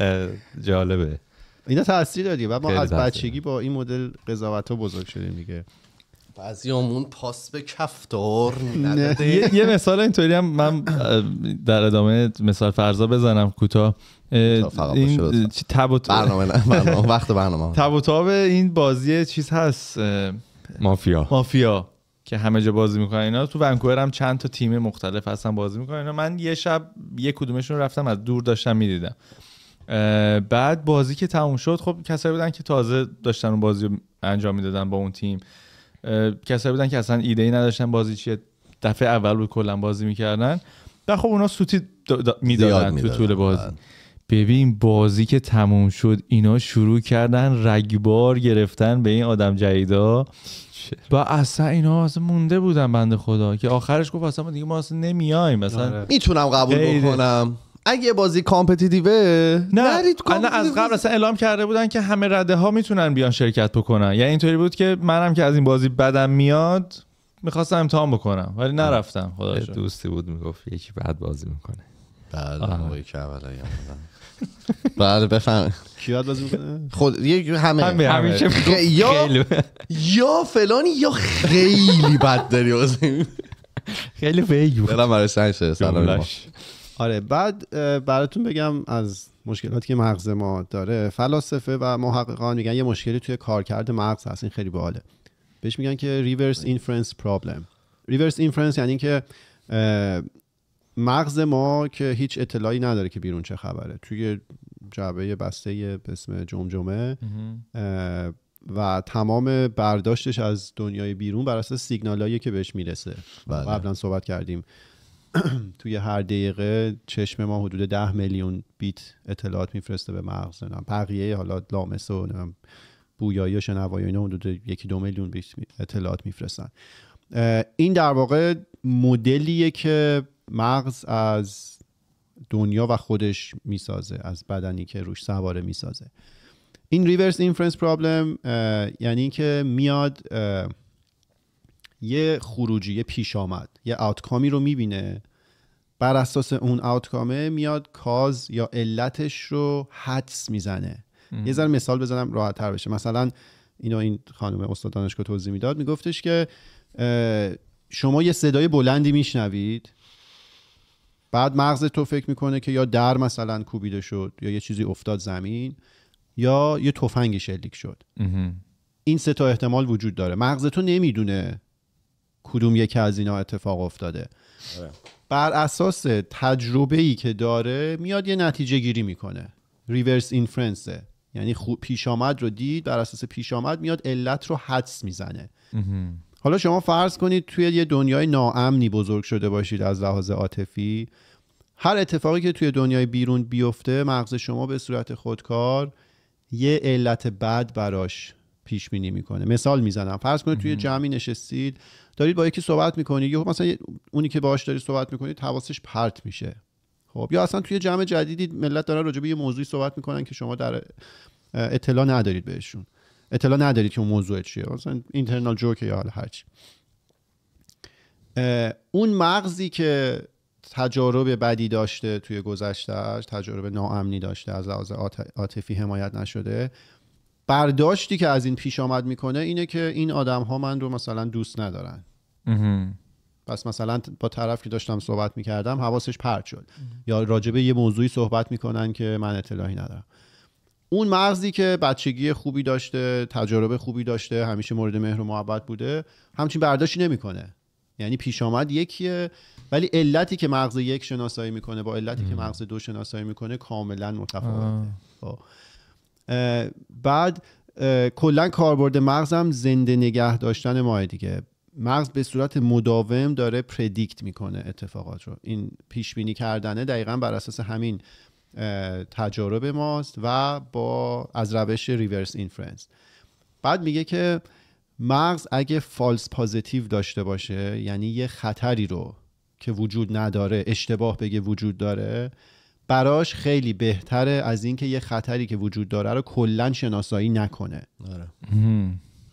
جالبه اینا تاثیر داره و ما از بچگی با این مدل قضاوت ها بزرگ شدیم دیگه همون پاس به کفتار یه مثال اینطوری هم من در ادامه مثال فرضا بزنم کوتاه این برنامه وقت برنامه تب و این بازی چیز هست مافیا مافیا که همه جا بازی میکنن اینا تو ونکوور هم چند تا تیم مختلف هستن بازی میکنن من یه شب یه کدومشون رفتم از دور داشتم میدیدم بعد بازی که تموم شد خب کسایی بودن که تازه داشتن اون بازی انجام میدادن با اون تیم کسایی بودن که اصلا ایده ای نداشتن بازی چیه دفعه اول بود کلا بازی میکردن و خب اونا سوتی میدادن تو طول بازی بله. ببین بازی که تموم شد اینا شروع کردن رگبار گرفتن به این آدم جدیدا با اصلا اینا اصلا مونده بودن بنده خدا که آخرش گفت اصلا دیگه ما اصلا نمیایم مثلا آره. میتونم قبول بکنم اگه بازی کامپتیتیوه نه نرید نه از قبل اصلا اعلام کرده بودن که همه رده ها میتونن بیان شرکت بکنن یعنی اینطوری بود که منم که از این بازی بدم میاد میخواستم امتحان بکنم ولی نرفتم خدا دوستی بود میگفت یکی بعد بازی میکنه بعد که بله بفهم کیاد بازی میکنه خود یه همه همیشه یا یا فلانی یا خیلی بد داری بازی خیلی فیو برم برای سنشه سلام آره بعد براتون بگم از مشکلاتی که مغز ما داره فلاسفه و محققان میگن یه مشکلی توی کارکرد مغز هست این خیلی باحاله بهش میگن که ریورس اینفرنس پرابلم ریورس اینفرنس یعنی که مغز ما که هیچ اطلاعی نداره که بیرون چه خبره توی جعبه بسته به اسم جمجمه و تمام برداشتش از دنیای بیرون بر اساس سیگنالایی که بهش میرسه بله. قبلا صحبت کردیم توی هر دقیقه چشم ما حدود ده میلیون بیت اطلاعات میفرسته به مغز بقیه حالا لامس و بویایی و شنوایی اینا حدود یکی دو میلیون بیت اطلاعات میفرستن این در واقع مدلیه که مغز از دنیا و خودش میسازه از بدنی که روش سواره میسازه این ریورس اینفرنس پرابلم یعنی اینکه میاد یه خروجی یه پیش آمد یه آوتکامی رو میبینه بر اساس اون آوتکامه میاد کاز یا علتش رو حدس میزنه یه ذره مثال بزنم راحت تر بشه مثلا اینو این خانم استاد دانشگاه توضیح میداد میگفتش که شما یه صدای بلندی میشنوید بعد مغز تو فکر میکنه که یا در مثلا کوبیده شد یا یه چیزی افتاد زمین یا یه تفنگی شلیک شد این سه تا احتمال وجود داره مغز تو نمیدونه کدوم یکی از اینا اتفاق افتاده آره. بر اساس تجربه ای که داره میاد یه نتیجه گیری میکنه ریورس اینفرنس یعنی خوب پیش آمد رو دید بر اساس پیش آمد میاد علت رو حدس میزنه حالا شما فرض کنید توی یه دنیای ناامنی بزرگ شده باشید از لحاظ عاطفی هر اتفاقی که توی دنیای بیرون بیفته مغز شما به صورت خودکار یه علت بد براش پیش بینی میکنه مثال میزنم فرض کنید توی جمعی نشستید دارید با یکی صحبت میکنید یا مثلا اونی که باهاش دارید صحبت میکنید حواسش پرت میشه خب یا اصلا توی جمع جدیدی ملت دارن راجع به یه موضوعی صحبت میکنن که شما در اطلاع ندارید بهشون اطلاع نداری که اون موضوع چیه مثلا اینترنال جوک یا حال هرچی اون مغزی که تجارب بدی داشته توی گذشتهش تجارب ناامنی داشته از لحاظ عاطفی حمایت نشده برداشتی که از این پیش آمد میکنه اینه که این آدم ها من رو مثلا دوست ندارن پس مثلا با طرف که داشتم صحبت میکردم حواسش پرت شد یا راجبه یه موضوعی صحبت میکنن که من اطلاعی ندارم اون مغزی که بچگی خوبی داشته تجارب خوبی داشته همیشه مورد مهر و محبت بوده همچین برداشتی نمیکنه یعنی پیش آمد یکیه ولی علتی که مغز یک شناسایی میکنه با علتی که مغز دو شناسایی میکنه کاملا متفاوته خب. بعد کلا کاربرد مغزم زنده نگه داشتن ماه دیگه مغز به صورت مداوم داره پردیکت میکنه اتفاقات رو این پیش بینی کردنه دقیقا بر اساس همین تجارب ماست و با از روش ریورس اینفرنس بعد میگه که مغز اگه فالس پازیتیو داشته باشه یعنی یه خطری رو که وجود نداره اشتباه بگه وجود داره براش خیلی بهتره از اینکه یه خطری که وجود داره رو کلا شناسایی نکنه آره.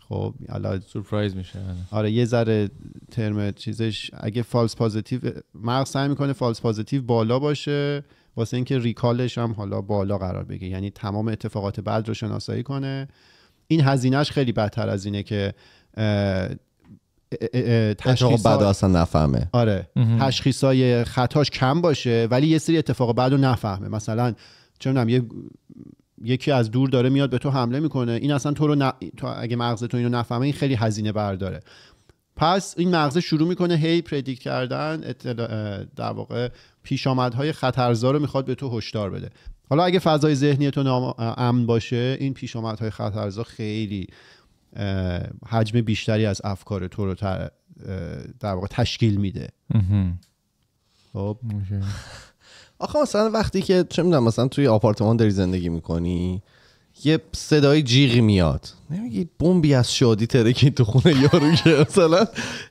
خب حالا سورپرایز میشه آره. آره یه ذره ترم چیزش اگه فالس پازیتیو مغز سعی میکنه فالس پازیتیو بالا باشه واسه اینکه ریکالش هم حالا بالا قرار بگیره یعنی تمام اتفاقات بعد رو شناسایی کنه این هزینهش خیلی بدتر از اینه که اتفاق بعد اصلا نفهمه آره تشخیصای خطاش کم باشه ولی یه سری اتفاق بعد رو نفهمه مثلا چه یکی از دور داره میاد به تو حمله میکنه این اصلا تو رو تو اگه مغز تو اینو نفهمه این خیلی هزینه برداره پس این مغزه شروع میکنه هی پردیکت کردن اطلاع... در واقع پیشامدهای خطرزا رو میخواد به تو هشدار بده حالا اگه فضای ذهنی تو امن باشه این پیشامدهای خطرزا خیلی حجم بیشتری از افکار تو رو در واقع تشکیل میده خب آخه مثلا وقتی که چه میدونم مثلا توی آپارتمان داری زندگی میکنی یه صدای جیغی میاد نمیگی بمبی از شادی ترکید تو خونه یارو که مثلا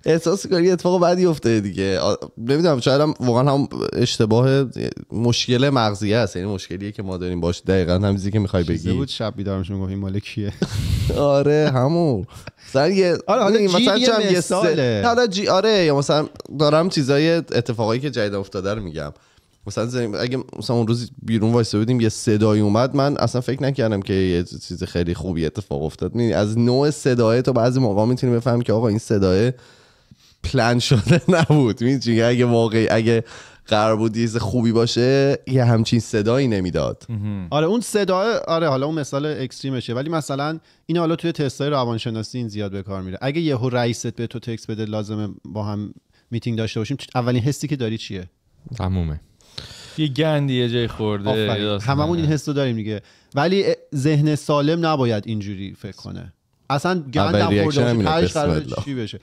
احساس کاری اتفاق بعدی افته دیگه نمیدونم شاید هم واقعا هم اشتباه مشکل مغزیه هست یعنی مشکلیه که ما داریم باش دقیقا هم که میخوای بگی بود شب بیدار میشه این مال کیه آره همون مثلا آره آره یا مثلا دارم چیزای اتفاقایی که جدید افتاده رو میگم مثلا اگه مثلا اون روز بیرون وایسه بودیم یه صدایی اومد من اصلا فکر نکردم که یه چیز خیلی خوبی اتفاق افتاد می یعنی از نوع صدای تو بعضی موقع میتونی بفهم که آقا این صدای پلان شده نبود چون اگه واقعی اگه قرار بود یه خوبی باشه یه همچین صدایی نمیداد آره اون صدا آره حالا اون مثال اکستریمشه ولی مثلا این حالا توی تستای روانشناسی این زیاد به کار میره اگه یهو رئیست به تو تکس بده لازمه با هم میتینگ داشته باشیم اولین حسی که داری چیه تمومه یه گندی یه جای خورده هممون این حس داریم دیگه ولی ذهن سالم نباید اینجوری فکر کنه اصلا گند نخورده آره، چی بشه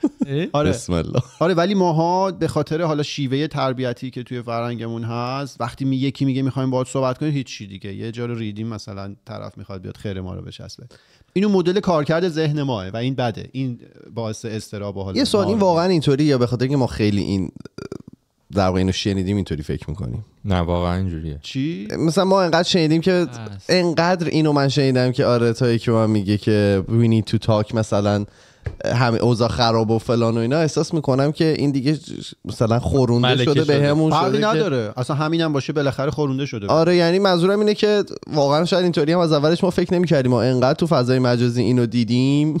آره بسم الله آره ولی ماها به خاطر حالا شیوه تربیتی که توی فرنگمون هست وقتی می یکی میگه میخوایم باهات صحبت کنیم هیچ چی دیگه یه جا رو ریدیم مثلا طرف میخواد بیاد خیر ما رو بچسبه اینو مدل کارکرد ذهن ماه و این بده این باعث استراب حالا یه سوال این واقعا اینطوری یا به خاطر که ما خیلی این در واقع اینو شنیدیم اینطوری فکر میکنیم نه واقعا اینجوریه چی مثلا ما انقدر شنیدیم که انقدر اینو من شنیدم که آره تا یکی من میگه که we need to talk مثلا همه اوضاع خراب و فلان و اینا احساس میکنم که این دیگه مثلا خورونده شده, شده به همون شده نداره اصلا همینم باشه بالاخره خورونده شده آره یعنی منظورم اینه که واقعا شاید اینطوری هم از اولش ما فکر نمیکردیم ما انقدر تو فضای مجازی اینو دیدیم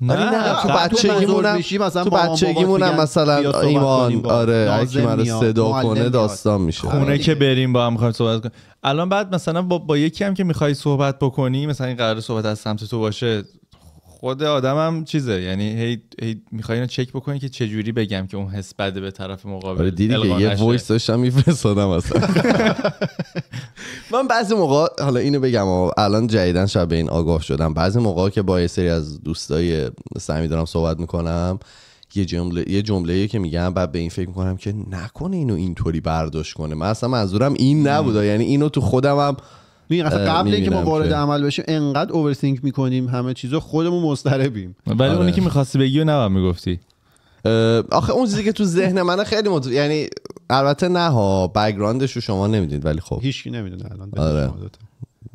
نه, نه تو بچگیمونم هم مثلا بچگیمون هم مثلا ایمان آره اگه من صدا کنه داستان میشه خونه که بریم با هم میخوایم صحبت کنیم الان بعد مثلا با, با یکی هم که میخوای صحبت بکنی مثلا این قرار صحبت از سمت تو باشه خود آدمم چیزه یعنی هی, هی میخوای اینو چک بکنی که چه جوری بگم که اون حس بده به طرف مقابل آره دیدی که یه وایس داشتم میفرستادم اصلا من بعضی موقع حالا اینو بگم الان جدیدن شب به این آگاه شدم بعضی موقع که با یه سری از دوستای سمی دارم صحبت میکنم یه جمله یه جمله که میگم بعد به این فکر میکنم که نکنه اینو اینطوری برداشت کنه من اصلا منظورم این نبوده یعنی اینو تو خودم میگم اصلا قبل اینکه ما وارد عمل بشیم انقدر اوورثینک میکنیم همه چیزو خودمون مضطربیم ولی اونی آره. که میخواستی بگی و نباید میگفتی آخه اون چیزی که تو ذهن من خیلی مد... یعنی البته نه ها رو شما نمیدید ولی خب هیچکی نمیدونه الان آره.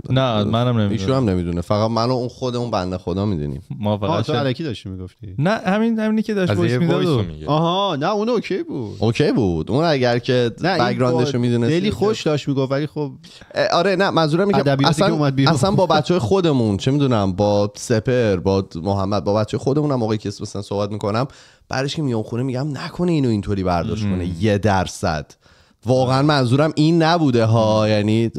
نه خب، منم نمیدونم ایشو هم نمیدونه فقط من و اون خود اون بنده خدا میدونیم ما فقط تو علکی داشتی میگفتی نه همین همینی که داشت وایس میداد آها نه اون اوکی بود اوکی بود اون اگر که بک‌گراندش رو میدونست خیلی خوش داشت میگفت ولی خب آره نه منظورم اینه که اصلا اومد بیرون. اصلا با بچه خودمون چه میدونم با سپر با محمد با بچه خودمون هم موقعی که مثلا صحبت میکنم برش که میام خونه میگم نکنه اینو اینطوری برداشت کنه یه درصد واقعا منظورم این نبوده ها یعنی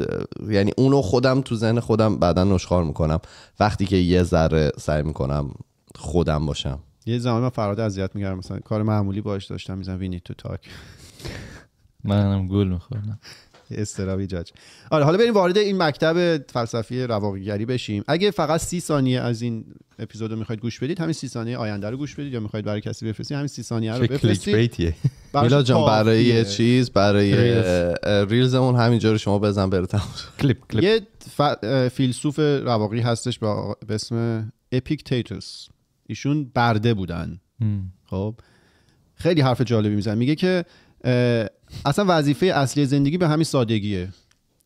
یعنی اونو خودم تو ذهن خودم بعدا نشخار میکنم وقتی که یه ذره سعی میکنم خودم باشم یه زمان من فراد اذیت میکردم مثلا کار معمولی باش داشتم میزن وینی تو تاک منم گل میخورم استرابی جاج آره حالا بریم وارد این مکتب فلسفی رواقیگری بشیم اگه فقط سی ثانیه از این اپیزود رو میخواید گوش بدید همین سی ثانیه آینده رو گوش بدید یا میخواید برای کسی بفرستید همین سی ثانیه رو بفرستید میلا جان برای چیز برای ریلزمون همینجا رو شما بزن بره کلیپ کلیپ یه فیلسوف رواقی هستش به اسم اپیکتیتوس ایشون برده بودن خب خیلی حرف جالبی میزن میگه که اصلا وظیفه اصلی زندگی به همین سادگیه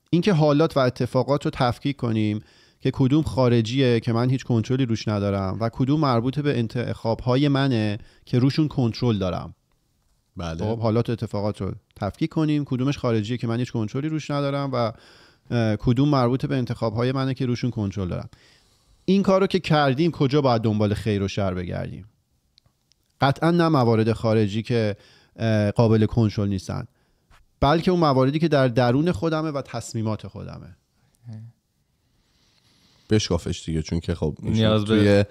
اینکه حالات و اتفاقات رو تفکیک کنیم که کدوم خارجیه که من هیچ کنترلی روش ندارم و کدوم مربوط به انتخابهای منه که روشون کنترل دارم بله خب، حالات و اتفاقات رو تفکیک کنیم کدومش خارجیه که من هیچ کنترلی روش ندارم و کدوم مربوط به انتخابهای منه که روشون کنترل دارم این کار رو که کردیم کجا باید دنبال خیر و شر بگردیم قطعا نه موارد خارجی که قابل کنترل نیستن بلکه اون مواردی که در درون خودمه و تصمیمات خودمه بشکافش دیگه چون که خب نیاز به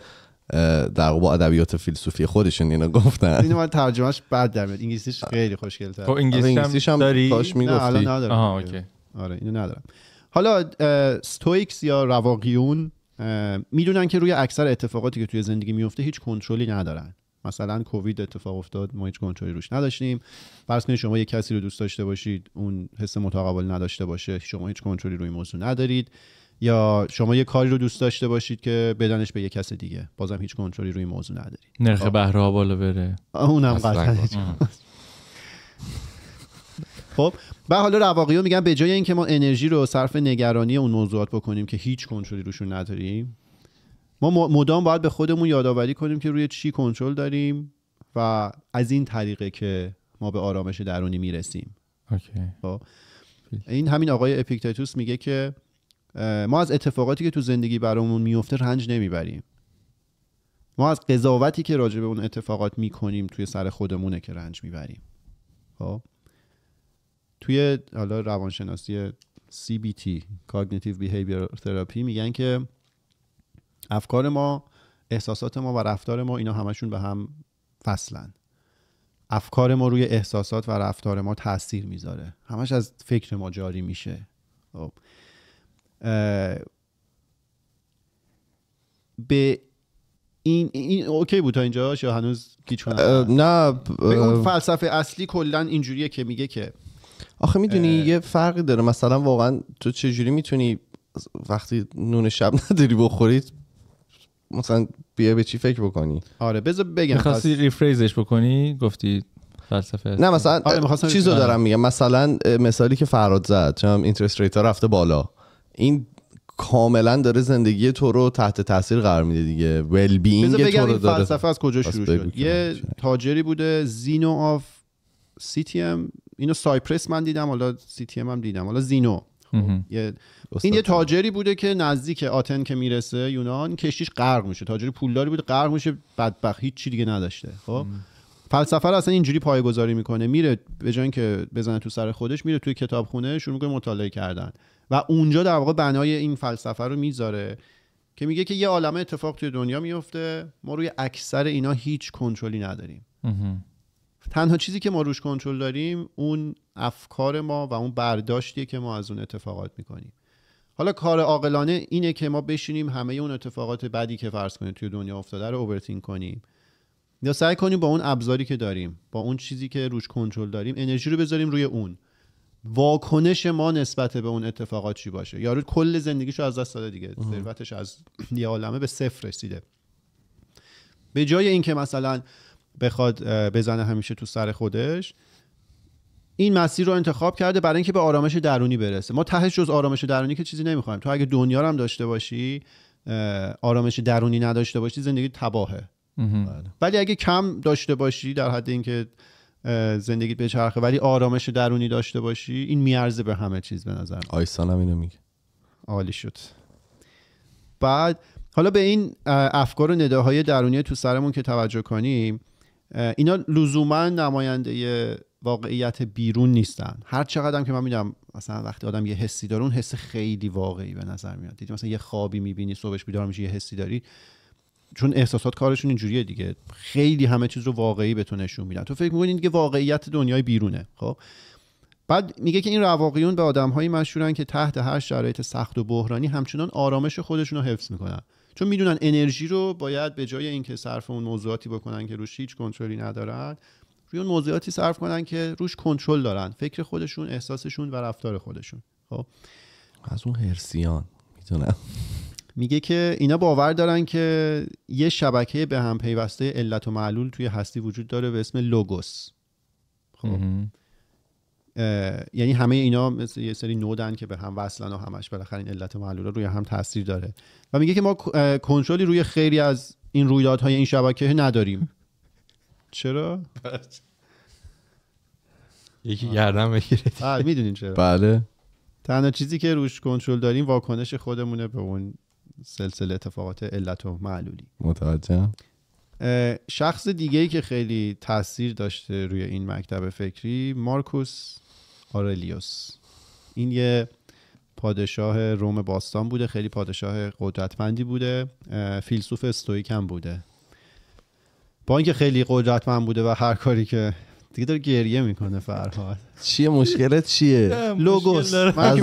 در با ادبیات فیلسوفی خودشون اینو گفتن اینو من ترجمهش بد در میاد انگلیسیش خیلی خوشگل تر خب آره، انگلیسیش هم داری کاش ندارم آره اینو ندارم حالا ستویکس یا رواقیون میدونن که روی اکثر اتفاقاتی که توی زندگی میفته هیچ کنترلی ندارن مثلا کووید اتفاق افتاد ما هیچ کنترلی روش نداشتیم فرض کنید شما یه کسی رو دوست داشته باشید اون حس متقابل نداشته باشه شما هیچ کنترلی روی موضوع ندارید یا شما یه کاری رو دوست داشته باشید که بدنش به یه کس دیگه بازم هیچ کنترلی روی موضوع ندارید نرخ خب. بهره بالا بره اونم خب و حالا رواقی میگن به جای اینکه ما انرژی رو صرف نگرانی اون موضوعات بکنیم که هیچ کنترلی روشون نداریم ما مدام باید به خودمون یادآوری کنیم که روی چی کنترل داریم و از این طریقه که ما به آرامش درونی میرسیم okay. خب. این همین آقای اپیکتتوس میگه که ما از اتفاقاتی که تو زندگی برامون میفته رنج نمیبریم ما از قضاوتی که راجع به اون اتفاقات میکنیم توی سر خودمونه که رنج میبریم خب توی حالا روانشناسی CBT Cognitive Behavior Therapy میگن که افکار ما احساسات ما و رفتار ما اینا همشون به هم فصلن افکار ما روی احساسات و رفتار ما تاثیر میذاره همش از فکر ما جاری میشه خب. به این, این اوکی بود تا اینجا یا هنوز گیج نه اون فلسفه اصلی کلا اینجوریه که میگه که آخه میدونی یه فرقی داره مثلا واقعا تو چجوری میتونی وقتی نون شب نداری بخورید مثلا بیا به چی فکر بکنی آره بذار بگم میخواستی ریفریزش بکنی گفتی فلسفه نه مثلا آره چیزو دارم میگم مثلا مثالی که فراد زد چون اینترست ریت ها رفته بالا این کاملا داره زندگی تو رو تحت تاثیر قرار میده دیگه ول بینگ تو رو داره فلسفه از کجا شروع شد یه تاجری بوده زینو آف سی تی ام اینو سایپرس من دیدم حالا سی تی ام هم دیدم حالا زینو خب، یه این یه خب. تاجری بوده که نزدیک آتن که میرسه یونان کشتیش غرق میشه تاجر پولداری بوده غرق میشه بدبخت هیچ چی دیگه نداشته خب فلسفه رو اصلا اینجوری پایگذاری میکنه میره به جای اینکه بزنه تو سر خودش میره توی کتابخونه شروع میکنه مطالعه کردن و اونجا در واقع بنای این فلسفه رو میذاره که میگه که یه عالمه اتفاق توی دنیا میفته ما روی اکثر اینا هیچ کنترلی نداریم تنها چیزی که ما روش کنترل داریم اون افکار ما و اون برداشتیه که ما از اون اتفاقات میکنیم حالا کار عاقلانه اینه که ما بشینیم همه اون اتفاقات بعدی که فرض کنیم توی دنیا افتاده رو اوورتین کنیم یا سعی کنیم با اون ابزاری که داریم با اون چیزی که روش کنترل داریم انرژی رو بذاریم روی اون واکنش ما نسبت به اون اتفاقات چی باشه یارو کل زندگیشو از دست داده دیگه ثروتش از یه به صفر رسیده به جای اینکه مثلا بخواد بزنه همیشه تو سر خودش این مسیر رو انتخاب کرده برای اینکه به آرامش درونی برسه ما تهش جز آرامش درونی که چیزی نمیخوایم تو اگه دنیا رو هم داشته باشی آرامش درونی نداشته باشی زندگی تباهه بله. ولی اگه کم داشته باشی در حد اینکه زندگیت به چرخه ولی آرامش درونی داشته باشی این میارزه به همه چیز به نظر آیسان هم اینو میگه عالی شد بعد حالا به این افکار و نداهای درونی تو سرمون که توجه کنیم اینا لزوما نماینده واقعیت بیرون نیستن هر چقدر هم که من میدونم مثلا وقتی آدم یه حسی داره اون حس خیلی واقعی به نظر میاد دیدی مثلا یه خوابی میبینی صبحش بیدار میشی یه حسی داری چون احساسات کارشون اینجوریه دیگه خیلی همه چیز رو واقعی به تو نشون میدن تو فکر میکنی دیگه واقعیت دنیای بیرونه خب بعد میگه که این رواقیون به آدمهایی مشهورن که تحت هر شرایط سخت و بحرانی همچنان آرامش خودشون رو حفظ میکنن چون میدونن انرژی رو باید به جای اینکه صرف اون موضوعاتی بکنن که روش هیچ کنترلی ندارن روی اون موضوعاتی صرف کنن که روش کنترل دارن فکر خودشون احساسشون و رفتار خودشون خب از اون هرسیان میتونم میگه که اینا باور دارن که یه شبکه به هم پیوسته علت و معلول توی هستی وجود داره به اسم لوگوس خب یعنی همه اینا مثل یه سری نودن که به هم وصلن و همش بالاخره این علت و معلول روی هم تاثیر داره و میگه که ما کنترلی روی خیلی از این رویدادهای این شبکه نداریم چرا؟ یکی گردن بگیره بله میدونین چرا بله تنها چیزی که روش کنترل داریم واکنش خودمونه به اون سلسله اتفاقات علت و معلولی متوجه شخص دیگه ای که خیلی تاثیر داشته روی این مکتب فکری مارکوس آرلیوس این یه پادشاه روم باستان بوده خیلی پادشاه قدرتمندی بوده فیلسوف استویک هم بوده با اینکه خیلی قدرتمند بوده و هر کاری که دیگه داره گریه میکنه فرهاد چیه مشکلت چیه لوگوس از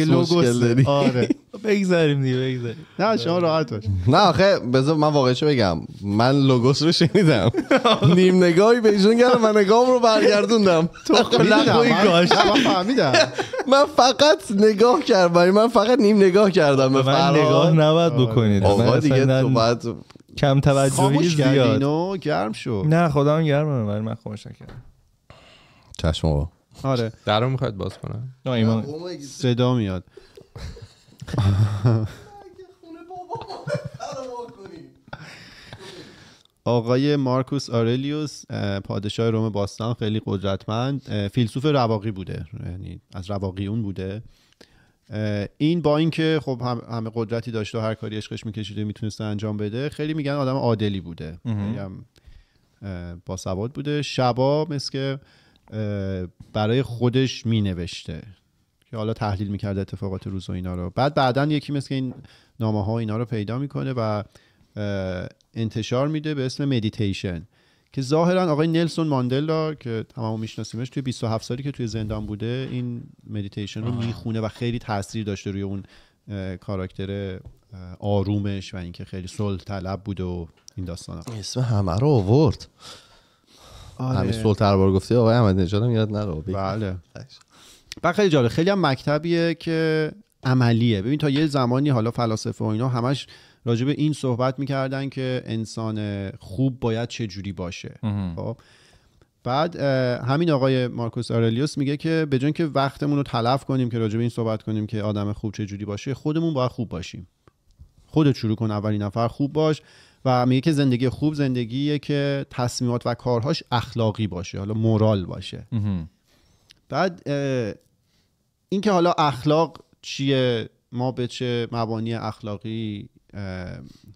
لوگوس آره بگذاریم دیگه بگذاریم نه شما راحت باش نه آخه بذار من واقعا بگم من لوگوس رو شنیدم نیم نگاهی به ایشون کردم من نگاهم رو برگردوندم تو من فهمیدم من فقط نگاه کردم یعنی من فقط نیم نگاه کردم به من نگاه نباید بکنید آقا دیگه تو کم توجهی زیاد اینو گرم شو نه خدا گرم گرمه ولی من خاموش نکردم چشم آقا آره درو میخواد باز کنم نه ایمان صدا میاد آقای مارکوس آرلیوس پادشاه روم باستان خیلی قدرتمند فیلسوف رواقی بوده یعنی از رواقیون بوده این با اینکه خب همه قدرتی داشته و هر کاری عشقش میکشیده میتونسته انجام بده خیلی میگن آدم عادلی بوده هم با سواد بوده شبا مثل که برای خودش مینوشته که حالا تحلیل میکرده اتفاقات روز و اینا رو بعد بعدا یکی مثل این نامه ها اینا رو پیدا میکنه و انتشار میده به اسم مدیتیشن که ظاهرا آقای نلسون ماندلا که تمام میشناسیمش توی 27 سالی که توی زندان بوده این مدیتیشن رو میخونه و خیلی تاثیر داشته روی اون کاراکتر آرومش و اینکه خیلی صلح طلب بود و این داستانا اسم همه رو آورد آره. همین سلطر بار آقای احمد هم یاد نرو بله خیلی جالب خیلی هم مکتبیه که عملیه ببین تا یه زمانی حالا فلاسفه و اینا همش راجع به این صحبت میکردن که انسان خوب باید چه جوری باشه خب بعد همین آقای مارکوس آرلیوس میگه که به که وقتمون رو تلف کنیم که راجع به این صحبت کنیم که آدم خوب چه جوری باشه خودمون باید خوب باشیم خودت شروع کن اولین نفر خوب باش و میگه که زندگی خوب زندگیه که تصمیمات و کارهاش اخلاقی باشه حالا مورال باشه بعد اینکه حالا اخلاق چیه ما به چه مبانی اخلاقی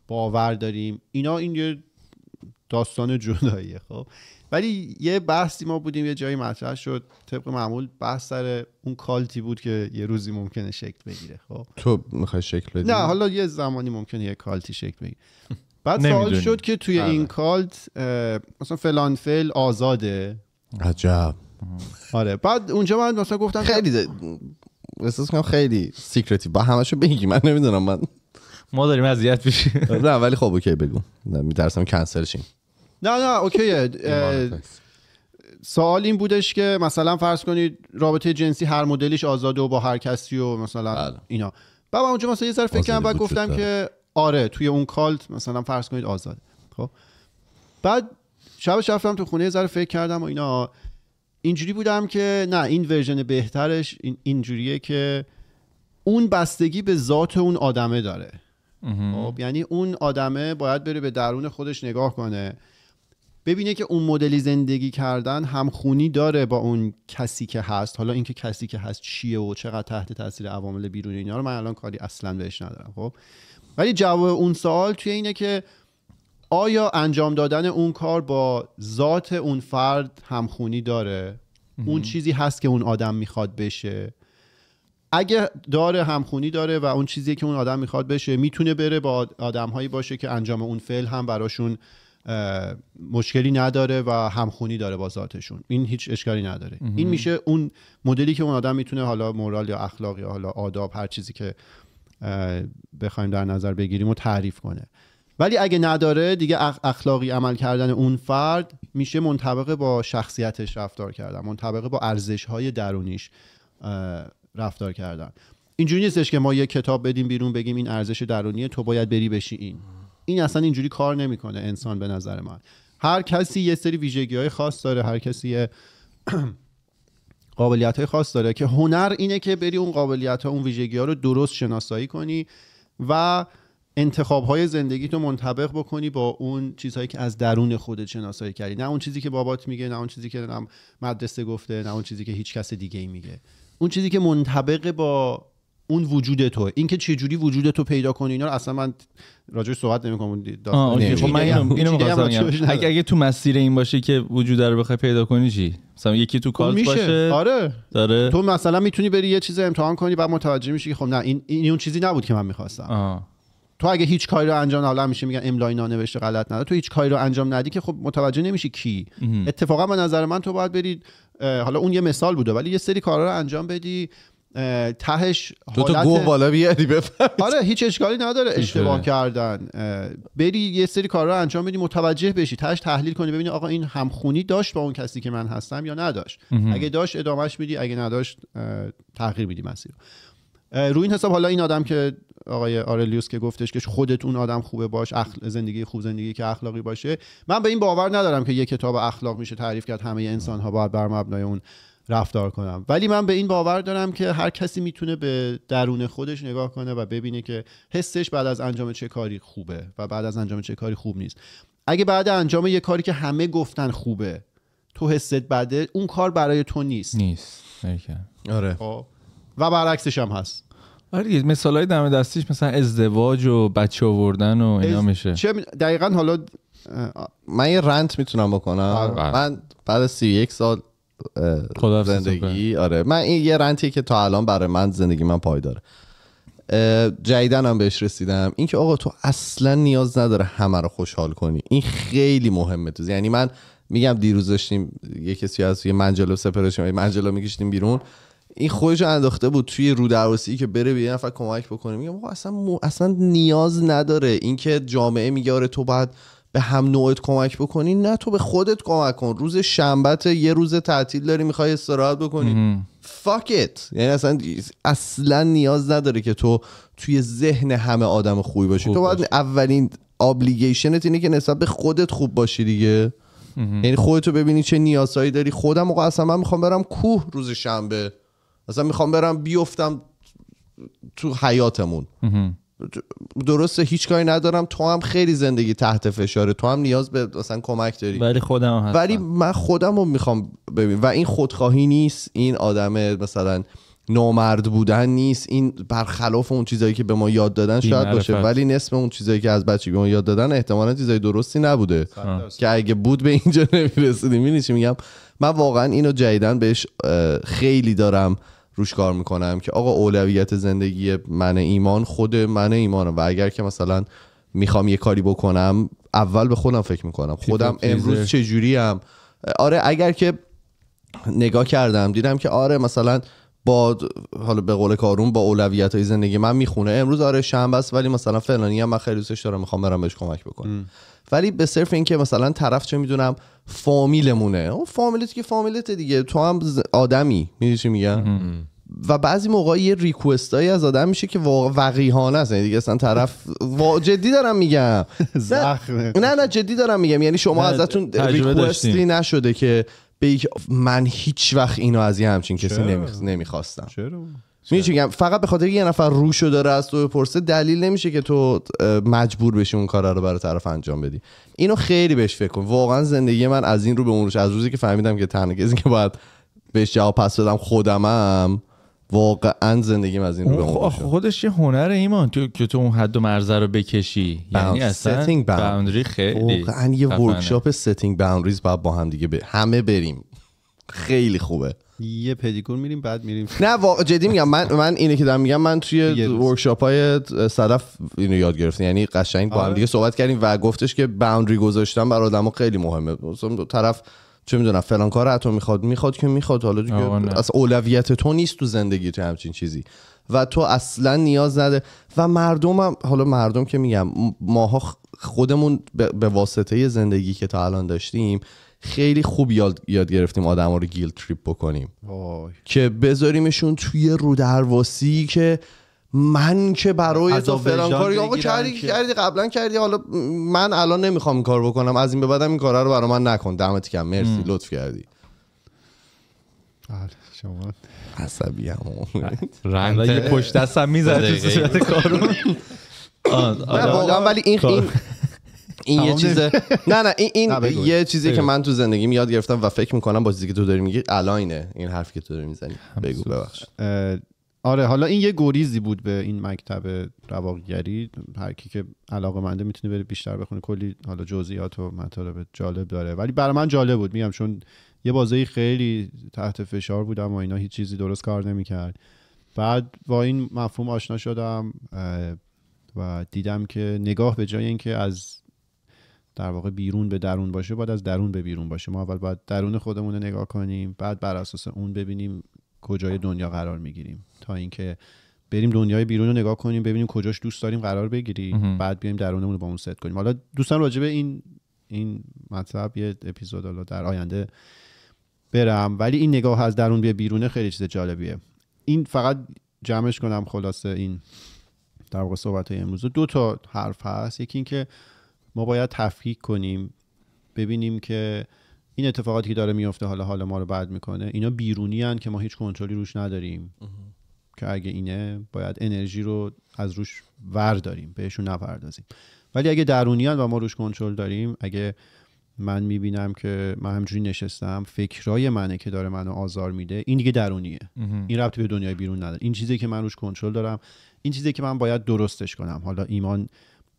باور داریم اینا این یه داستان جداییه خب ولی یه بحثی ما بودیم یه جایی مطرح شد طبق معمول بحث سر اون کالتی بود که یه روزی ممکنه شکل بگیره خب تو میخوای شکل بدی نه حالا یه زمانی ممکنه یه کالتی شکل بگیره بعد سوال شد که توی این آره. کالت مثلا فلان فعل آزاده عجب آره بعد اونجا من مثلا گفتم خیلی احساس کنم خیلی سیکرتی با همشو بگی من نمیدونم من ما داریم اذیت میشیم نه ولی خب اوکی بگو میترسم کنسل شیم نه نه اوکیه سوال این بودش که مثلا فرض کنید رابطه جنسی هر مدلیش آزاده و با هر کسی و مثلا بله. اینا بابا اونجا مثلا یه ذره فکر کردم بعد گفتم که آره توی اون کالت مثلا فرض کنید آزاده خب بعد شبش رفتم تو خونه یه ذره فکر کردم و اینا اینجوری بودم که نه این ورژن بهترش اینجوریه که اون بستگی به ذات اون آدمه داره خب یعنی اون آدمه باید بره به درون خودش نگاه کنه ببینه که اون مدلی زندگی کردن همخونی داره با اون کسی که هست حالا اینکه کسی که هست چیه و چقدر تحت تاثیر عوامل بیرونی اینا رو من الان کاری اصلا بهش ندارم خب ولی جواب اون سوال توی اینه که آیا انجام دادن اون کار با ذات اون فرد همخونی داره اون چیزی هست که اون آدم میخواد بشه اگه داره همخونی داره و اون چیزی که اون آدم میخواد بشه میتونه بره با آدمهایی باشه که انجام اون فعل هم براشون مشکلی نداره و همخونی داره با ذاتشون این هیچ اشکالی نداره این میشه اون مدلی که اون آدم میتونه حالا مورال یا اخلاق یا حالا آداب هر چیزی که بخوایم در نظر بگیریم و تعریف کنه ولی اگه نداره دیگه اخلاقی عمل کردن اون فرد میشه منطبق با شخصیتش رفتار کردن منطبق با ارزش های درونیش رفتار کردن اینجوری نیستش که ما یه کتاب بدیم بیرون بگیم این ارزش درونیه تو باید بری بشی این این اصلا اینجوری کار نمیکنه انسان به نظر من هر کسی یه سری ویژگی های خاص داره هر کسی یه قابلیت های خاص داره که هنر اینه که بری اون قابلیت ها اون ویژگی ها رو درست شناسایی کنی و انتخاب های زندگی تو منطبق بکنی با اون چیزهایی که از درون خودت شناسایی کردی نه اون چیزی که بابات میگه نه اون چیزی که مدرسه گفته نه اون چیزی که هیچ کس دیگه ای میگه اون چیزی که منطبق با اون وجود تو اینکه چه جوری وجود تو پیدا کنی اینا اصلا من به صحبت نمی‌کنم خب اگه اگه تو مسیر این باشه که وجود رو بخوای پیدا کنی چی مثلا یکی تو خب کارت باشه آره داره تو مثلا میتونی بری یه چیز امتحان کنی بعد متوجه میشی که خب نه این, اون چیزی نبود که من میخواستم تو اگه هیچ کاری رو انجام حالا میشه میگن املای نانوشته غلط نداره تو هیچ کاری رو انجام ندی که خب متوجه نمیشی کی اتفاقا به نظر من تو باید برید حالا اون یه مثال بوده ولی یه سری کارا رو انجام بدی تهش تو تو گوه بالا بیاری بفرد. آره هیچ اشکالی نداره اشتباه کردن بری یه سری کار رو انجام بدی متوجه بشی تهش تحلیل کنی ببینی آقا این همخونی داشت با اون کسی که من هستم یا نداشت اگه داشت ادامهش میدی اگه نداشت تغییر میدی مسیر روی این حساب حالا این آدم که آقای آرلیوس که گفتش که خودتون آدم خوبه باش اخل زندگی خوب زندگی که اخلاقی باشه من به این باور ندارم که یه کتاب اخلاق میشه تعریف کرد همه انسان ها باید بر مبنای اون رفتار کنم ولی من به این باور دارم که هر کسی میتونه به درون خودش نگاه کنه و ببینه که حسش بعد از انجام چه کاری خوبه و بعد از انجام چه کاری خوب نیست اگه بعد انجام یه کاری که همه گفتن خوبه تو حست بده اون کار برای تو نیست نیست آره خب. و برعکسش هم هست آره مثال های دم دستیش مثلا ازدواج و بچه آوردن و اینا میشه چه دقیقا حالا من یه رنت میتونم بکنم آره. من بعد از یک سال زندگی آره من این یه رنتی که تا الان برای من زندگی من پایداره جدیدن هم بهش رسیدم اینکه آقا تو اصلا نیاز نداره همه رو خوشحال کنی این خیلی مهمه تو یعنی من میگم دیروز داشتیم یه کسی از یه منجلو سپرشیم منجلو میکشتیم بیرون این خودش انداخته بود توی رودرواسی که بره به یه نفر کمک بکنه میگم آقا اصلا نیاز نداره اینکه جامعه میگه آره تو باید به هم نوعت کمک بکنی نه تو به خودت کمک کن روز شنبه یه روز تعطیل داری میخوای استراحت بکنی فاک یعنی اصلا اصلا نیاز نداره که تو توی ذهن همه آدم خوبی باشی تو باید اولین ابلیگیشنت اینه که نسبت به خودت خوب باشی دیگه یعنی خودتو ببینی چه نیازهایی داری خودم اصلا من میخوام برم کوه روز شنبه مثلا میخوام برم بیفتم تو حیاتمون درسته هیچ کاری ندارم تو هم خیلی زندگی تحت فشاره تو هم نیاز به مثلا کمک داری ولی خودم هستم ولی من خودم رو میخوام ببینم و این خودخواهی نیست این آدم مثلا نامرد بودن نیست این برخلاف اون چیزایی که به ما یاد دادن شاید باشه ولی نصف اون چیزایی که از بچگی به ما یاد دادن احتمالا چیزای درستی نبوده که اگه بود به اینجا نمیرسیدیم میدونی چی میگم من واقعا اینو جدیدن بهش خیلی دارم روش کار میکنم که آقا اولویت زندگی من ایمان خود من ایمانم و اگر که مثلا میخوام یه کاری بکنم اول به خودم فکر میکنم خودم خب امروز چه جوریم آره اگر که نگاه کردم دیدم که آره مثلا با حالا به قول کارون با اولویت های زندگی من میخونه امروز آره شنبه است ولی مثلا فلانی هم من خیلی دوستش دارم میخوام برم بهش کمک بکنم ولی به صرف اینکه مثلا طرف چه میدونم فامیلمونه اون فامیلت که فامیلت دیگه تو هم آدمی میدونی چی میگم و بعضی موقع یه ریکوستایی از آدم میشه که وقیحانه است یعنی دیگه اصلا طرف جدی دارم میگم نه نه جدی دارم میگم یعنی شما ازتون ریکوستی نشده که به من هیچ وقت اینو از یه همچین کسی نمیخواستم چرا میگم فقط به خاطر یه نفر روشو داره از تو بپرسه دلیل نمیشه که تو مجبور بشی اون کار رو برای طرف انجام بدی اینو خیلی بهش فکر کن واقعا زندگی من از این رو به اون روش از روزی که فهمیدم که تنها کسی که باید بهش جواب پس بدم خودمم واقعا زندگیم از این رو به اون خودش یه هنر ایمان تو که تو اون حد و مرزه رو بکشی یعنی اصلا باوندری خیلی واقعا یه ورکشاپ ستینگ باوندریز با هم دیگه همه بریم خیلی خوبه یه پدیکور میریم بعد میریم نه جدی میگم من من اینه که دارم میگم من توی ورکشاپ های صدف اینو یاد گرفتم یعنی قشنگ با هم آره. دیگه صحبت کردیم و گفتش که باوندری گذاشتن برای آدمو خیلی مهمه مثلا طرف چه میدونم فلان کار تو میخواد میخواد که میخواد حالا دیگه از اولویت تو نیست تو زندگی تو همچین چیزی و تو اصلا نیاز نده و مردمم حالا مردم که میگم ماها خودمون به واسطه زندگی که تا الان داشتیم خیلی خوب یاد, یاد گرفتیم آدم ها رو گیل تریپ بکنیم آی. که بذاریمشون توی رودرواسی که من که برای تو فلان کاری آقا کردی کردی قبلا کردی حالا من الان نمیخوام این کار بکنم از این به بعدم این کارا رو برای من نکن دمت کم مرسی لطف کردی آره شما عصبی هم رنگ پشت دستم میزد تو صورت کارون واقعا ولی این این یه چیز نه نه این, این یه چیزی که من تو زندگیم یاد گرفتم و فکر میکنم با چیزی که تو داری میگی الاینه این حرفی که تو داری میزنی بگو ببخش آره حالا این یه گریزی بود به این مکتب رواقیگری هرکی که علاقه منده میتونه بره بیشتر بخونه کلی حالا جزئیات و مطالب جالب داره ولی برای من جالب بود میگم چون یه بازه خیلی تحت فشار بودم و اینا هیچ چیزی درست کار نمیکرد بعد با این مفهوم آشنا شدم و دیدم که نگاه به جای اینکه از در واقع بیرون به درون باشه باید از درون به بیرون باشه ما اول باید درون خودمون رو نگاه کنیم بعد بر اساس اون ببینیم کجای دنیا قرار میگیریم تا اینکه بریم دنیای بیرون رو نگاه کنیم ببینیم کجاش دوست داریم قرار بگیریم بعد بیایم درونمون رو با اون ست کنیم حالا دوستان راجع این این مطلب یه اپیزود حالا در آینده برم ولی این نگاه از درون به بیرون خیلی چیز جالبیه این فقط جمعش کنم خلاصه این در واقع صحبت های امروز دو تا حرف هست یکی اینکه ما باید تفکیک کنیم ببینیم که این اتفاقاتی که داره میفته حالا حالا ما رو بد میکنه اینا بیرونی هن که ما هیچ کنترلی روش نداریم که اگه اینه باید انرژی رو از روش ور داریم بهشون نپردازیم ولی اگه درونیان و ما روش کنترل داریم اگه من میبینم که من همجوری نشستم فکرای منه که داره منو آزار میده این دیگه درونیه این ربط به دنیای بیرون نداره این چیزی که من روش کنترل دارم این چیزی که من باید درستش کنم حالا ایمان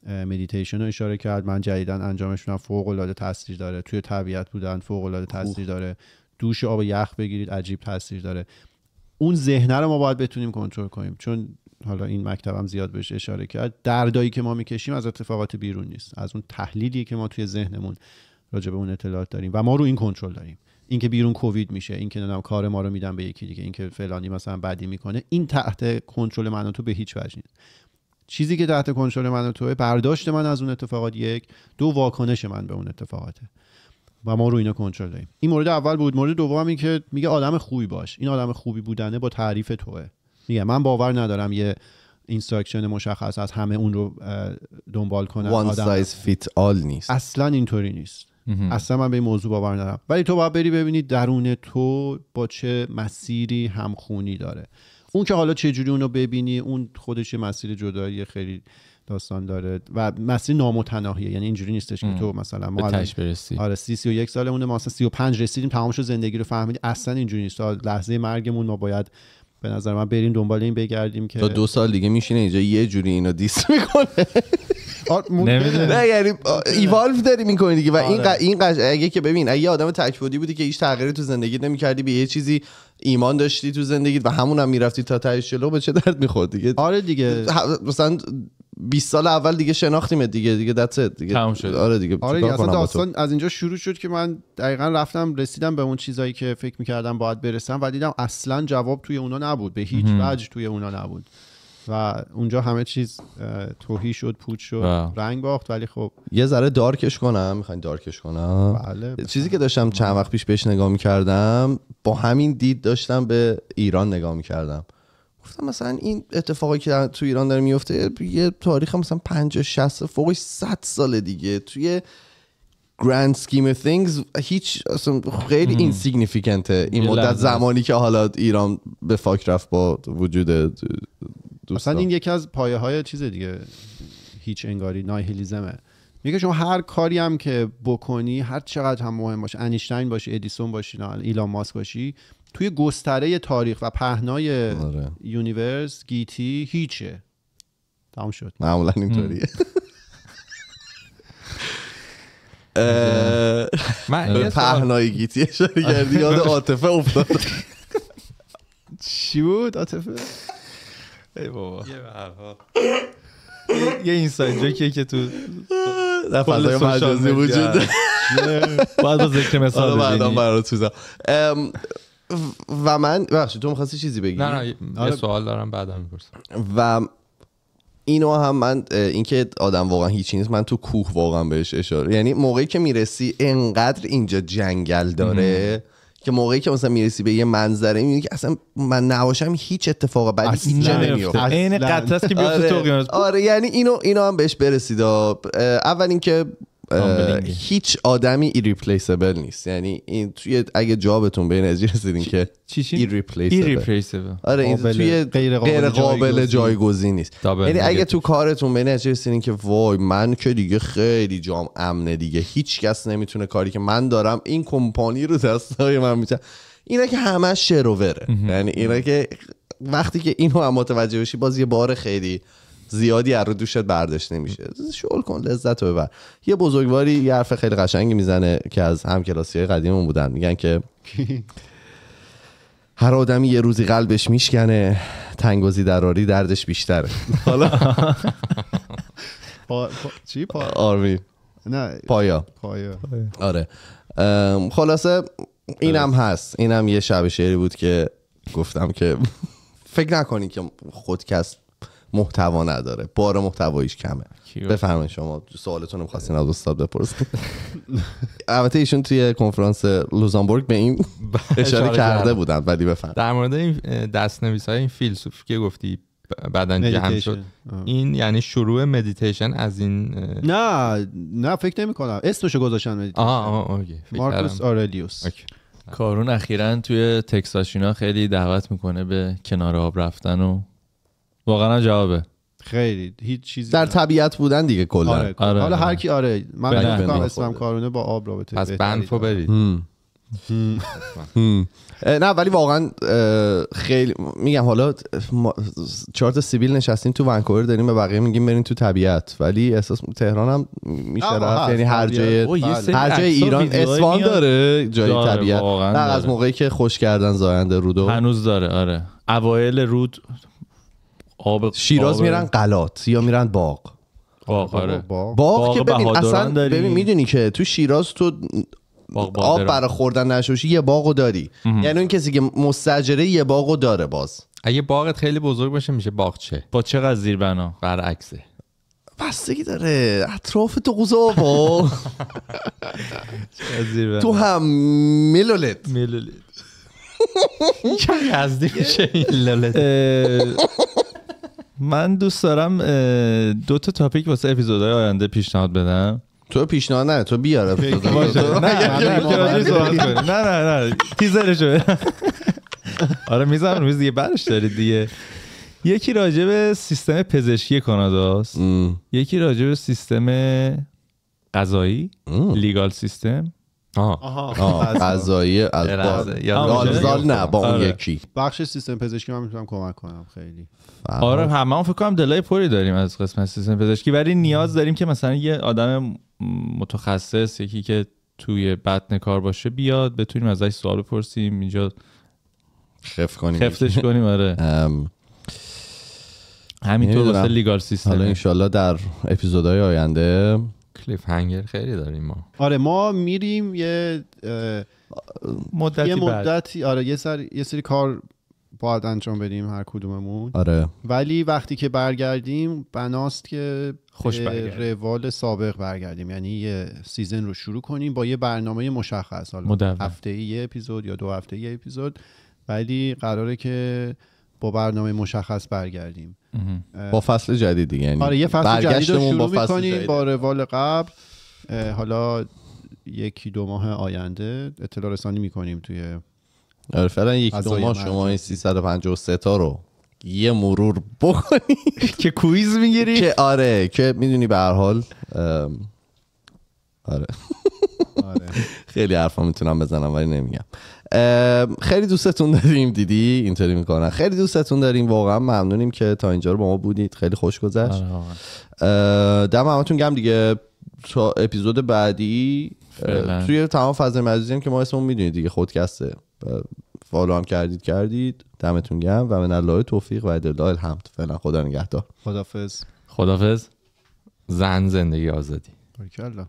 مدیتیشن رو اشاره کرد من جدیدا انجامش میدم فوق العاده تاثیر داره توی طبیعت بودن فوق العاده تاثیر داره دوش آب یخ بگیرید عجیب تاثیر داره اون ذهنه رو ما باید بتونیم کنترل کنیم چون حالا این مکتبم زیاد بهش اشاره کرد دردایی که ما میکشیم از اتفاقات بیرون نیست از اون تحلیلی که ما توی ذهنمون راجع به اون اطلاعات داریم و ما رو این کنترل داریم اینکه بیرون کووید میشه اینکه نمیدونم کار ما رو میدن به یکی دیگه اینکه فلانی مثلا بدی میکنه این تحت کنترل ما تو به هیچ وجه نیست چیزی که تحت کنترل من و توه برداشت من از اون اتفاقات یک دو واکنش من به اون اتفاقاته و ما رو اینا کنترل داریم این مورد اول بود مورد دوم این که میگه آدم خوبی باش این آدم خوبی بودنه با تعریف توه میگه من باور ندارم یه اینستراکشن مشخص از همه اون رو دنبال کنه One آدم size fit all نیست اصلا اینطوری نیست اصلا من به این موضوع باور ندارم ولی تو باید بری ببینی درون تو با چه مسیری همخونی داره اون که حالا چه جوری اونو ببینی اون خودش یه مسیر جدایی خیلی داستان داره و مسیر نامتناهیه یعنی اینجوری نیستش که تو مثلا ما الان آره یک 31 سالمونه ما اصلا پنج رسیدیم تمام زندگی رو فهمیدیم اصلا اینجوری نیست لحظه مرگمون ما باید به نظر من بریم دنبال این بگردیم که تا دو سال دیگه میشینه اینجا یه جوری اینو دیس میکنه نه یعنی ایوالو داری میکنی دیگه و آره. این این اگه که ببین اگه آدم تکبودی بودی که هیچ تغییری تو زندگی نمیکردی به یه چیزی ایمان داشتی تو زندگیت و همون هم میرفتی تا تهش جلو به چه درد میخورد دیگه آره دیگه مثلا 20 سال اول دیگه شناختیم دیگه دیگه دت دیگه تموم شد آره دیگه آره اصلا داستان از اینجا شروع شد که من دقیقا رفتم رسیدم به اون چیزایی که فکر میکردم باید برسم و دیدم اصلا جواب توی اونا نبود به هیچ وجه توی اونا نبود و اونجا همه چیز توهی شد پوچ شد رنگ باخت ولی خب یه ذره دارکش کنم میخواین دارکش کنم بله چیزی که داشتم چند وقت پیش بهش نگاه میکردم با همین دید داشتم به ایران نگاه میکردم گفتم مثلا این اتفاقی که تو ایران داره میفته یه تاریخ مثلا 50 60 فوقش 100 سال دیگه توی scheme of things هیچ اصلا خیلی سیگنیفیکنته این مدت زمانی که حالا ایران به فاک رفت با وجود ما مثلا این یکی از پایه های چیز دیگه هیچ انگاری نایهلیزمه میگه شما هر کاری هم که بکنی هر چقدر هم مهم باشه انیشتین باشی ادیسون باشی ایلان ماسک باشی توی گستره تاریخ و پهنای آره. یونیورس گیتی هیچه تمام شد معمولا اینطوریه من پهنای گیتی اشاره کردی یاد عاطفه افتاد چی بود عاطفه ای بابا یه این جوکیه که تو در فضای مجازی وجود باید با ذکر مثال ببینی برات و من بخشی تو میخواستی چیزی بگی نه نه یه آره. سوال دارم هم میپرسم و اینو هم من اینکه آدم واقعا هیچی نیست من تو کوه واقعا بهش اشاره یعنی موقعی که میرسی انقدر اینجا جنگل داره که موقعی که مثلا میرسی به یه منظره میبینی که اصلا من نباشم هیچ اتفاق بعدی اینجا نمیفته که آره. آره یعنی اینو اینو هم بهش برسید اول اینکه هیچ آدمی ایریپلیسبل نیست یعنی این توی اگه جابتون به رسیدین که چی چی آره این توی غیر قابل, غیر قابل جایگزین نیست یعنی اگه تو کارتون به نظر رسیدین که وای من که دیگه خیلی جام امنه دیگه هیچ کس نمیتونه کاری که من دارم این کمپانی رو دستای من میتونه اینا که همش شروره یعنی اینا که وقتی که اینو هم متوجه بشی باز یه بار خیلی زیادی از رو دوشت برداشت نمیشه شغل کن لذت ببر یه بزرگواری یه حرف خیلی قشنگی میزنه که از کلاسی های قدیممون بودن میگن که هر آدمی یه روزی قلبش میشکنه تنگوزی دراری دردش بیشتره حالا چی آرمی نه پایا پایا آره خلاصه اینم هست اینم یه شب شعری بود که گفتم که فکر نکنی که خودکست محتوا نداره بار محتواییش کمه بفرمایید شما سوالتون رو خواستین از استاد بپرسید البته ایشون توی کنفرانس لوزانبورگ به این بله، اشاره کرده بودن ولی بفرمایید در مورد این دستنویس‌های این فیلسوف که گفتی بعداً جمع شد این یعنی شروع مدیتیشن از این نه نه فکر نمی کنم اسمشو گذاشتن مدیتیشن مارکوس آرلیوس کارون اخیرا توی تکساشینا خیلی دعوت میکنه به کنار آب رفتن و واقعا جوابه خیلی هیچ چیزی در طبیعت بودن دیگه آره، آره. کلا حالا هر کی آره من میگم اسمم کارونه با آب رابطه پس بنفو برید نه ولی واقعا خیلی میگم حالا چهار تا سیبیل نشستیم تو ونکوور داریم به بقیه میگیم بریم تو طبیعت ولی احساس تهران هم میشه رفت یعنی هر جای بله. هر جای ایران اسوان داره جای طبیعت نه از موقعی که خوش کردن زاینده رودو هنوز داره آره اوایل رود آب شیراز آب... میرن قلات یا میرن آره. باغ باغ که ببین اصلا ببین میدونی که تو شیراز تو باغ آب برای خوردن نشوشی یه باغو داری یعنی اون کسی که مستجره یه باغو داره باز اگه باغت خیلی بزرگ باشه میشه باغچه با چقدر زیر بنا برعکسه بستگی داره اطراف تو قوزا با تو هم ملولت ملولت چه میشه این لولت من دوست دارم دو تا تاپیک واسه اپیزودهای آینده پیشنهاد بدم تو پیشنهاد نه تو بیار نه نه نه تیزرشو آره میزم روز دیگه برش دارید دیگه یکی راجع به سیستم پزشکی کاناداست یکی راجع به سیستم قضایی لیگال سیستم آها از آره. نه با اون آره. یکی بخش سیستم پزشکی من میتونم کمک کنم خیلی آره همه فکر کنم دلای پوری داریم از قسمت سیستم پزشکی ولی نیاز داریم که مثلا یه آدم متخصص یکی که توی بطن کار باشه بیاد بتونیم ازش سوال بپرسیم اینجا خف کنیم خفتش کنیم آره همینطور واسه لیگال سیستم حالا انشالله در اپیزودهای آینده کلیف هنگر خیلی داریم ما آره ما میریم یه مدتی یه مدتی آره یه, سر... یه سری کار باید انجام بدیم هر کدوممون آره ولی وقتی که برگردیم بناست که خوش روال سابق برگردیم یعنی یه سیزن رو شروع کنیم با یه برنامه مشخص حالا هفته یه اپیزود یا دو هفته یه اپیزود ولی قراره که با برنامه مشخص برگردیم با فصل جدید دیگه یعنی آره یه فصل جدید رو شروع با با روال قبل حالا یکی دو ماه آینده اطلاع رسانی میکنیم توی آره فعلا یک دو ماه شما این 353 تا رو یه مرور بکنی که کویز میگیری که آره که میدونی به هر حال آره, آره. خیلی حرفا میتونم بزنم ولی نمیگم خیلی دوستتون داریم دیدی اینطوری میکنن خیلی دوستتون داریم واقعا ممنونیم که تا اینجا رو با ما بودید خیلی خوش گذشت آره، دم همتون گم دیگه تا اپیزود بعدی توی تمام فضل مجازی که ما اسممون میدونید دیگه خودکسته فالو هم کردید کردید دمتون گم و من الله توفیق و ادلال الحمد فعلا خدا نگهدار خدافظ خدافظ زن زندگی آزادی الله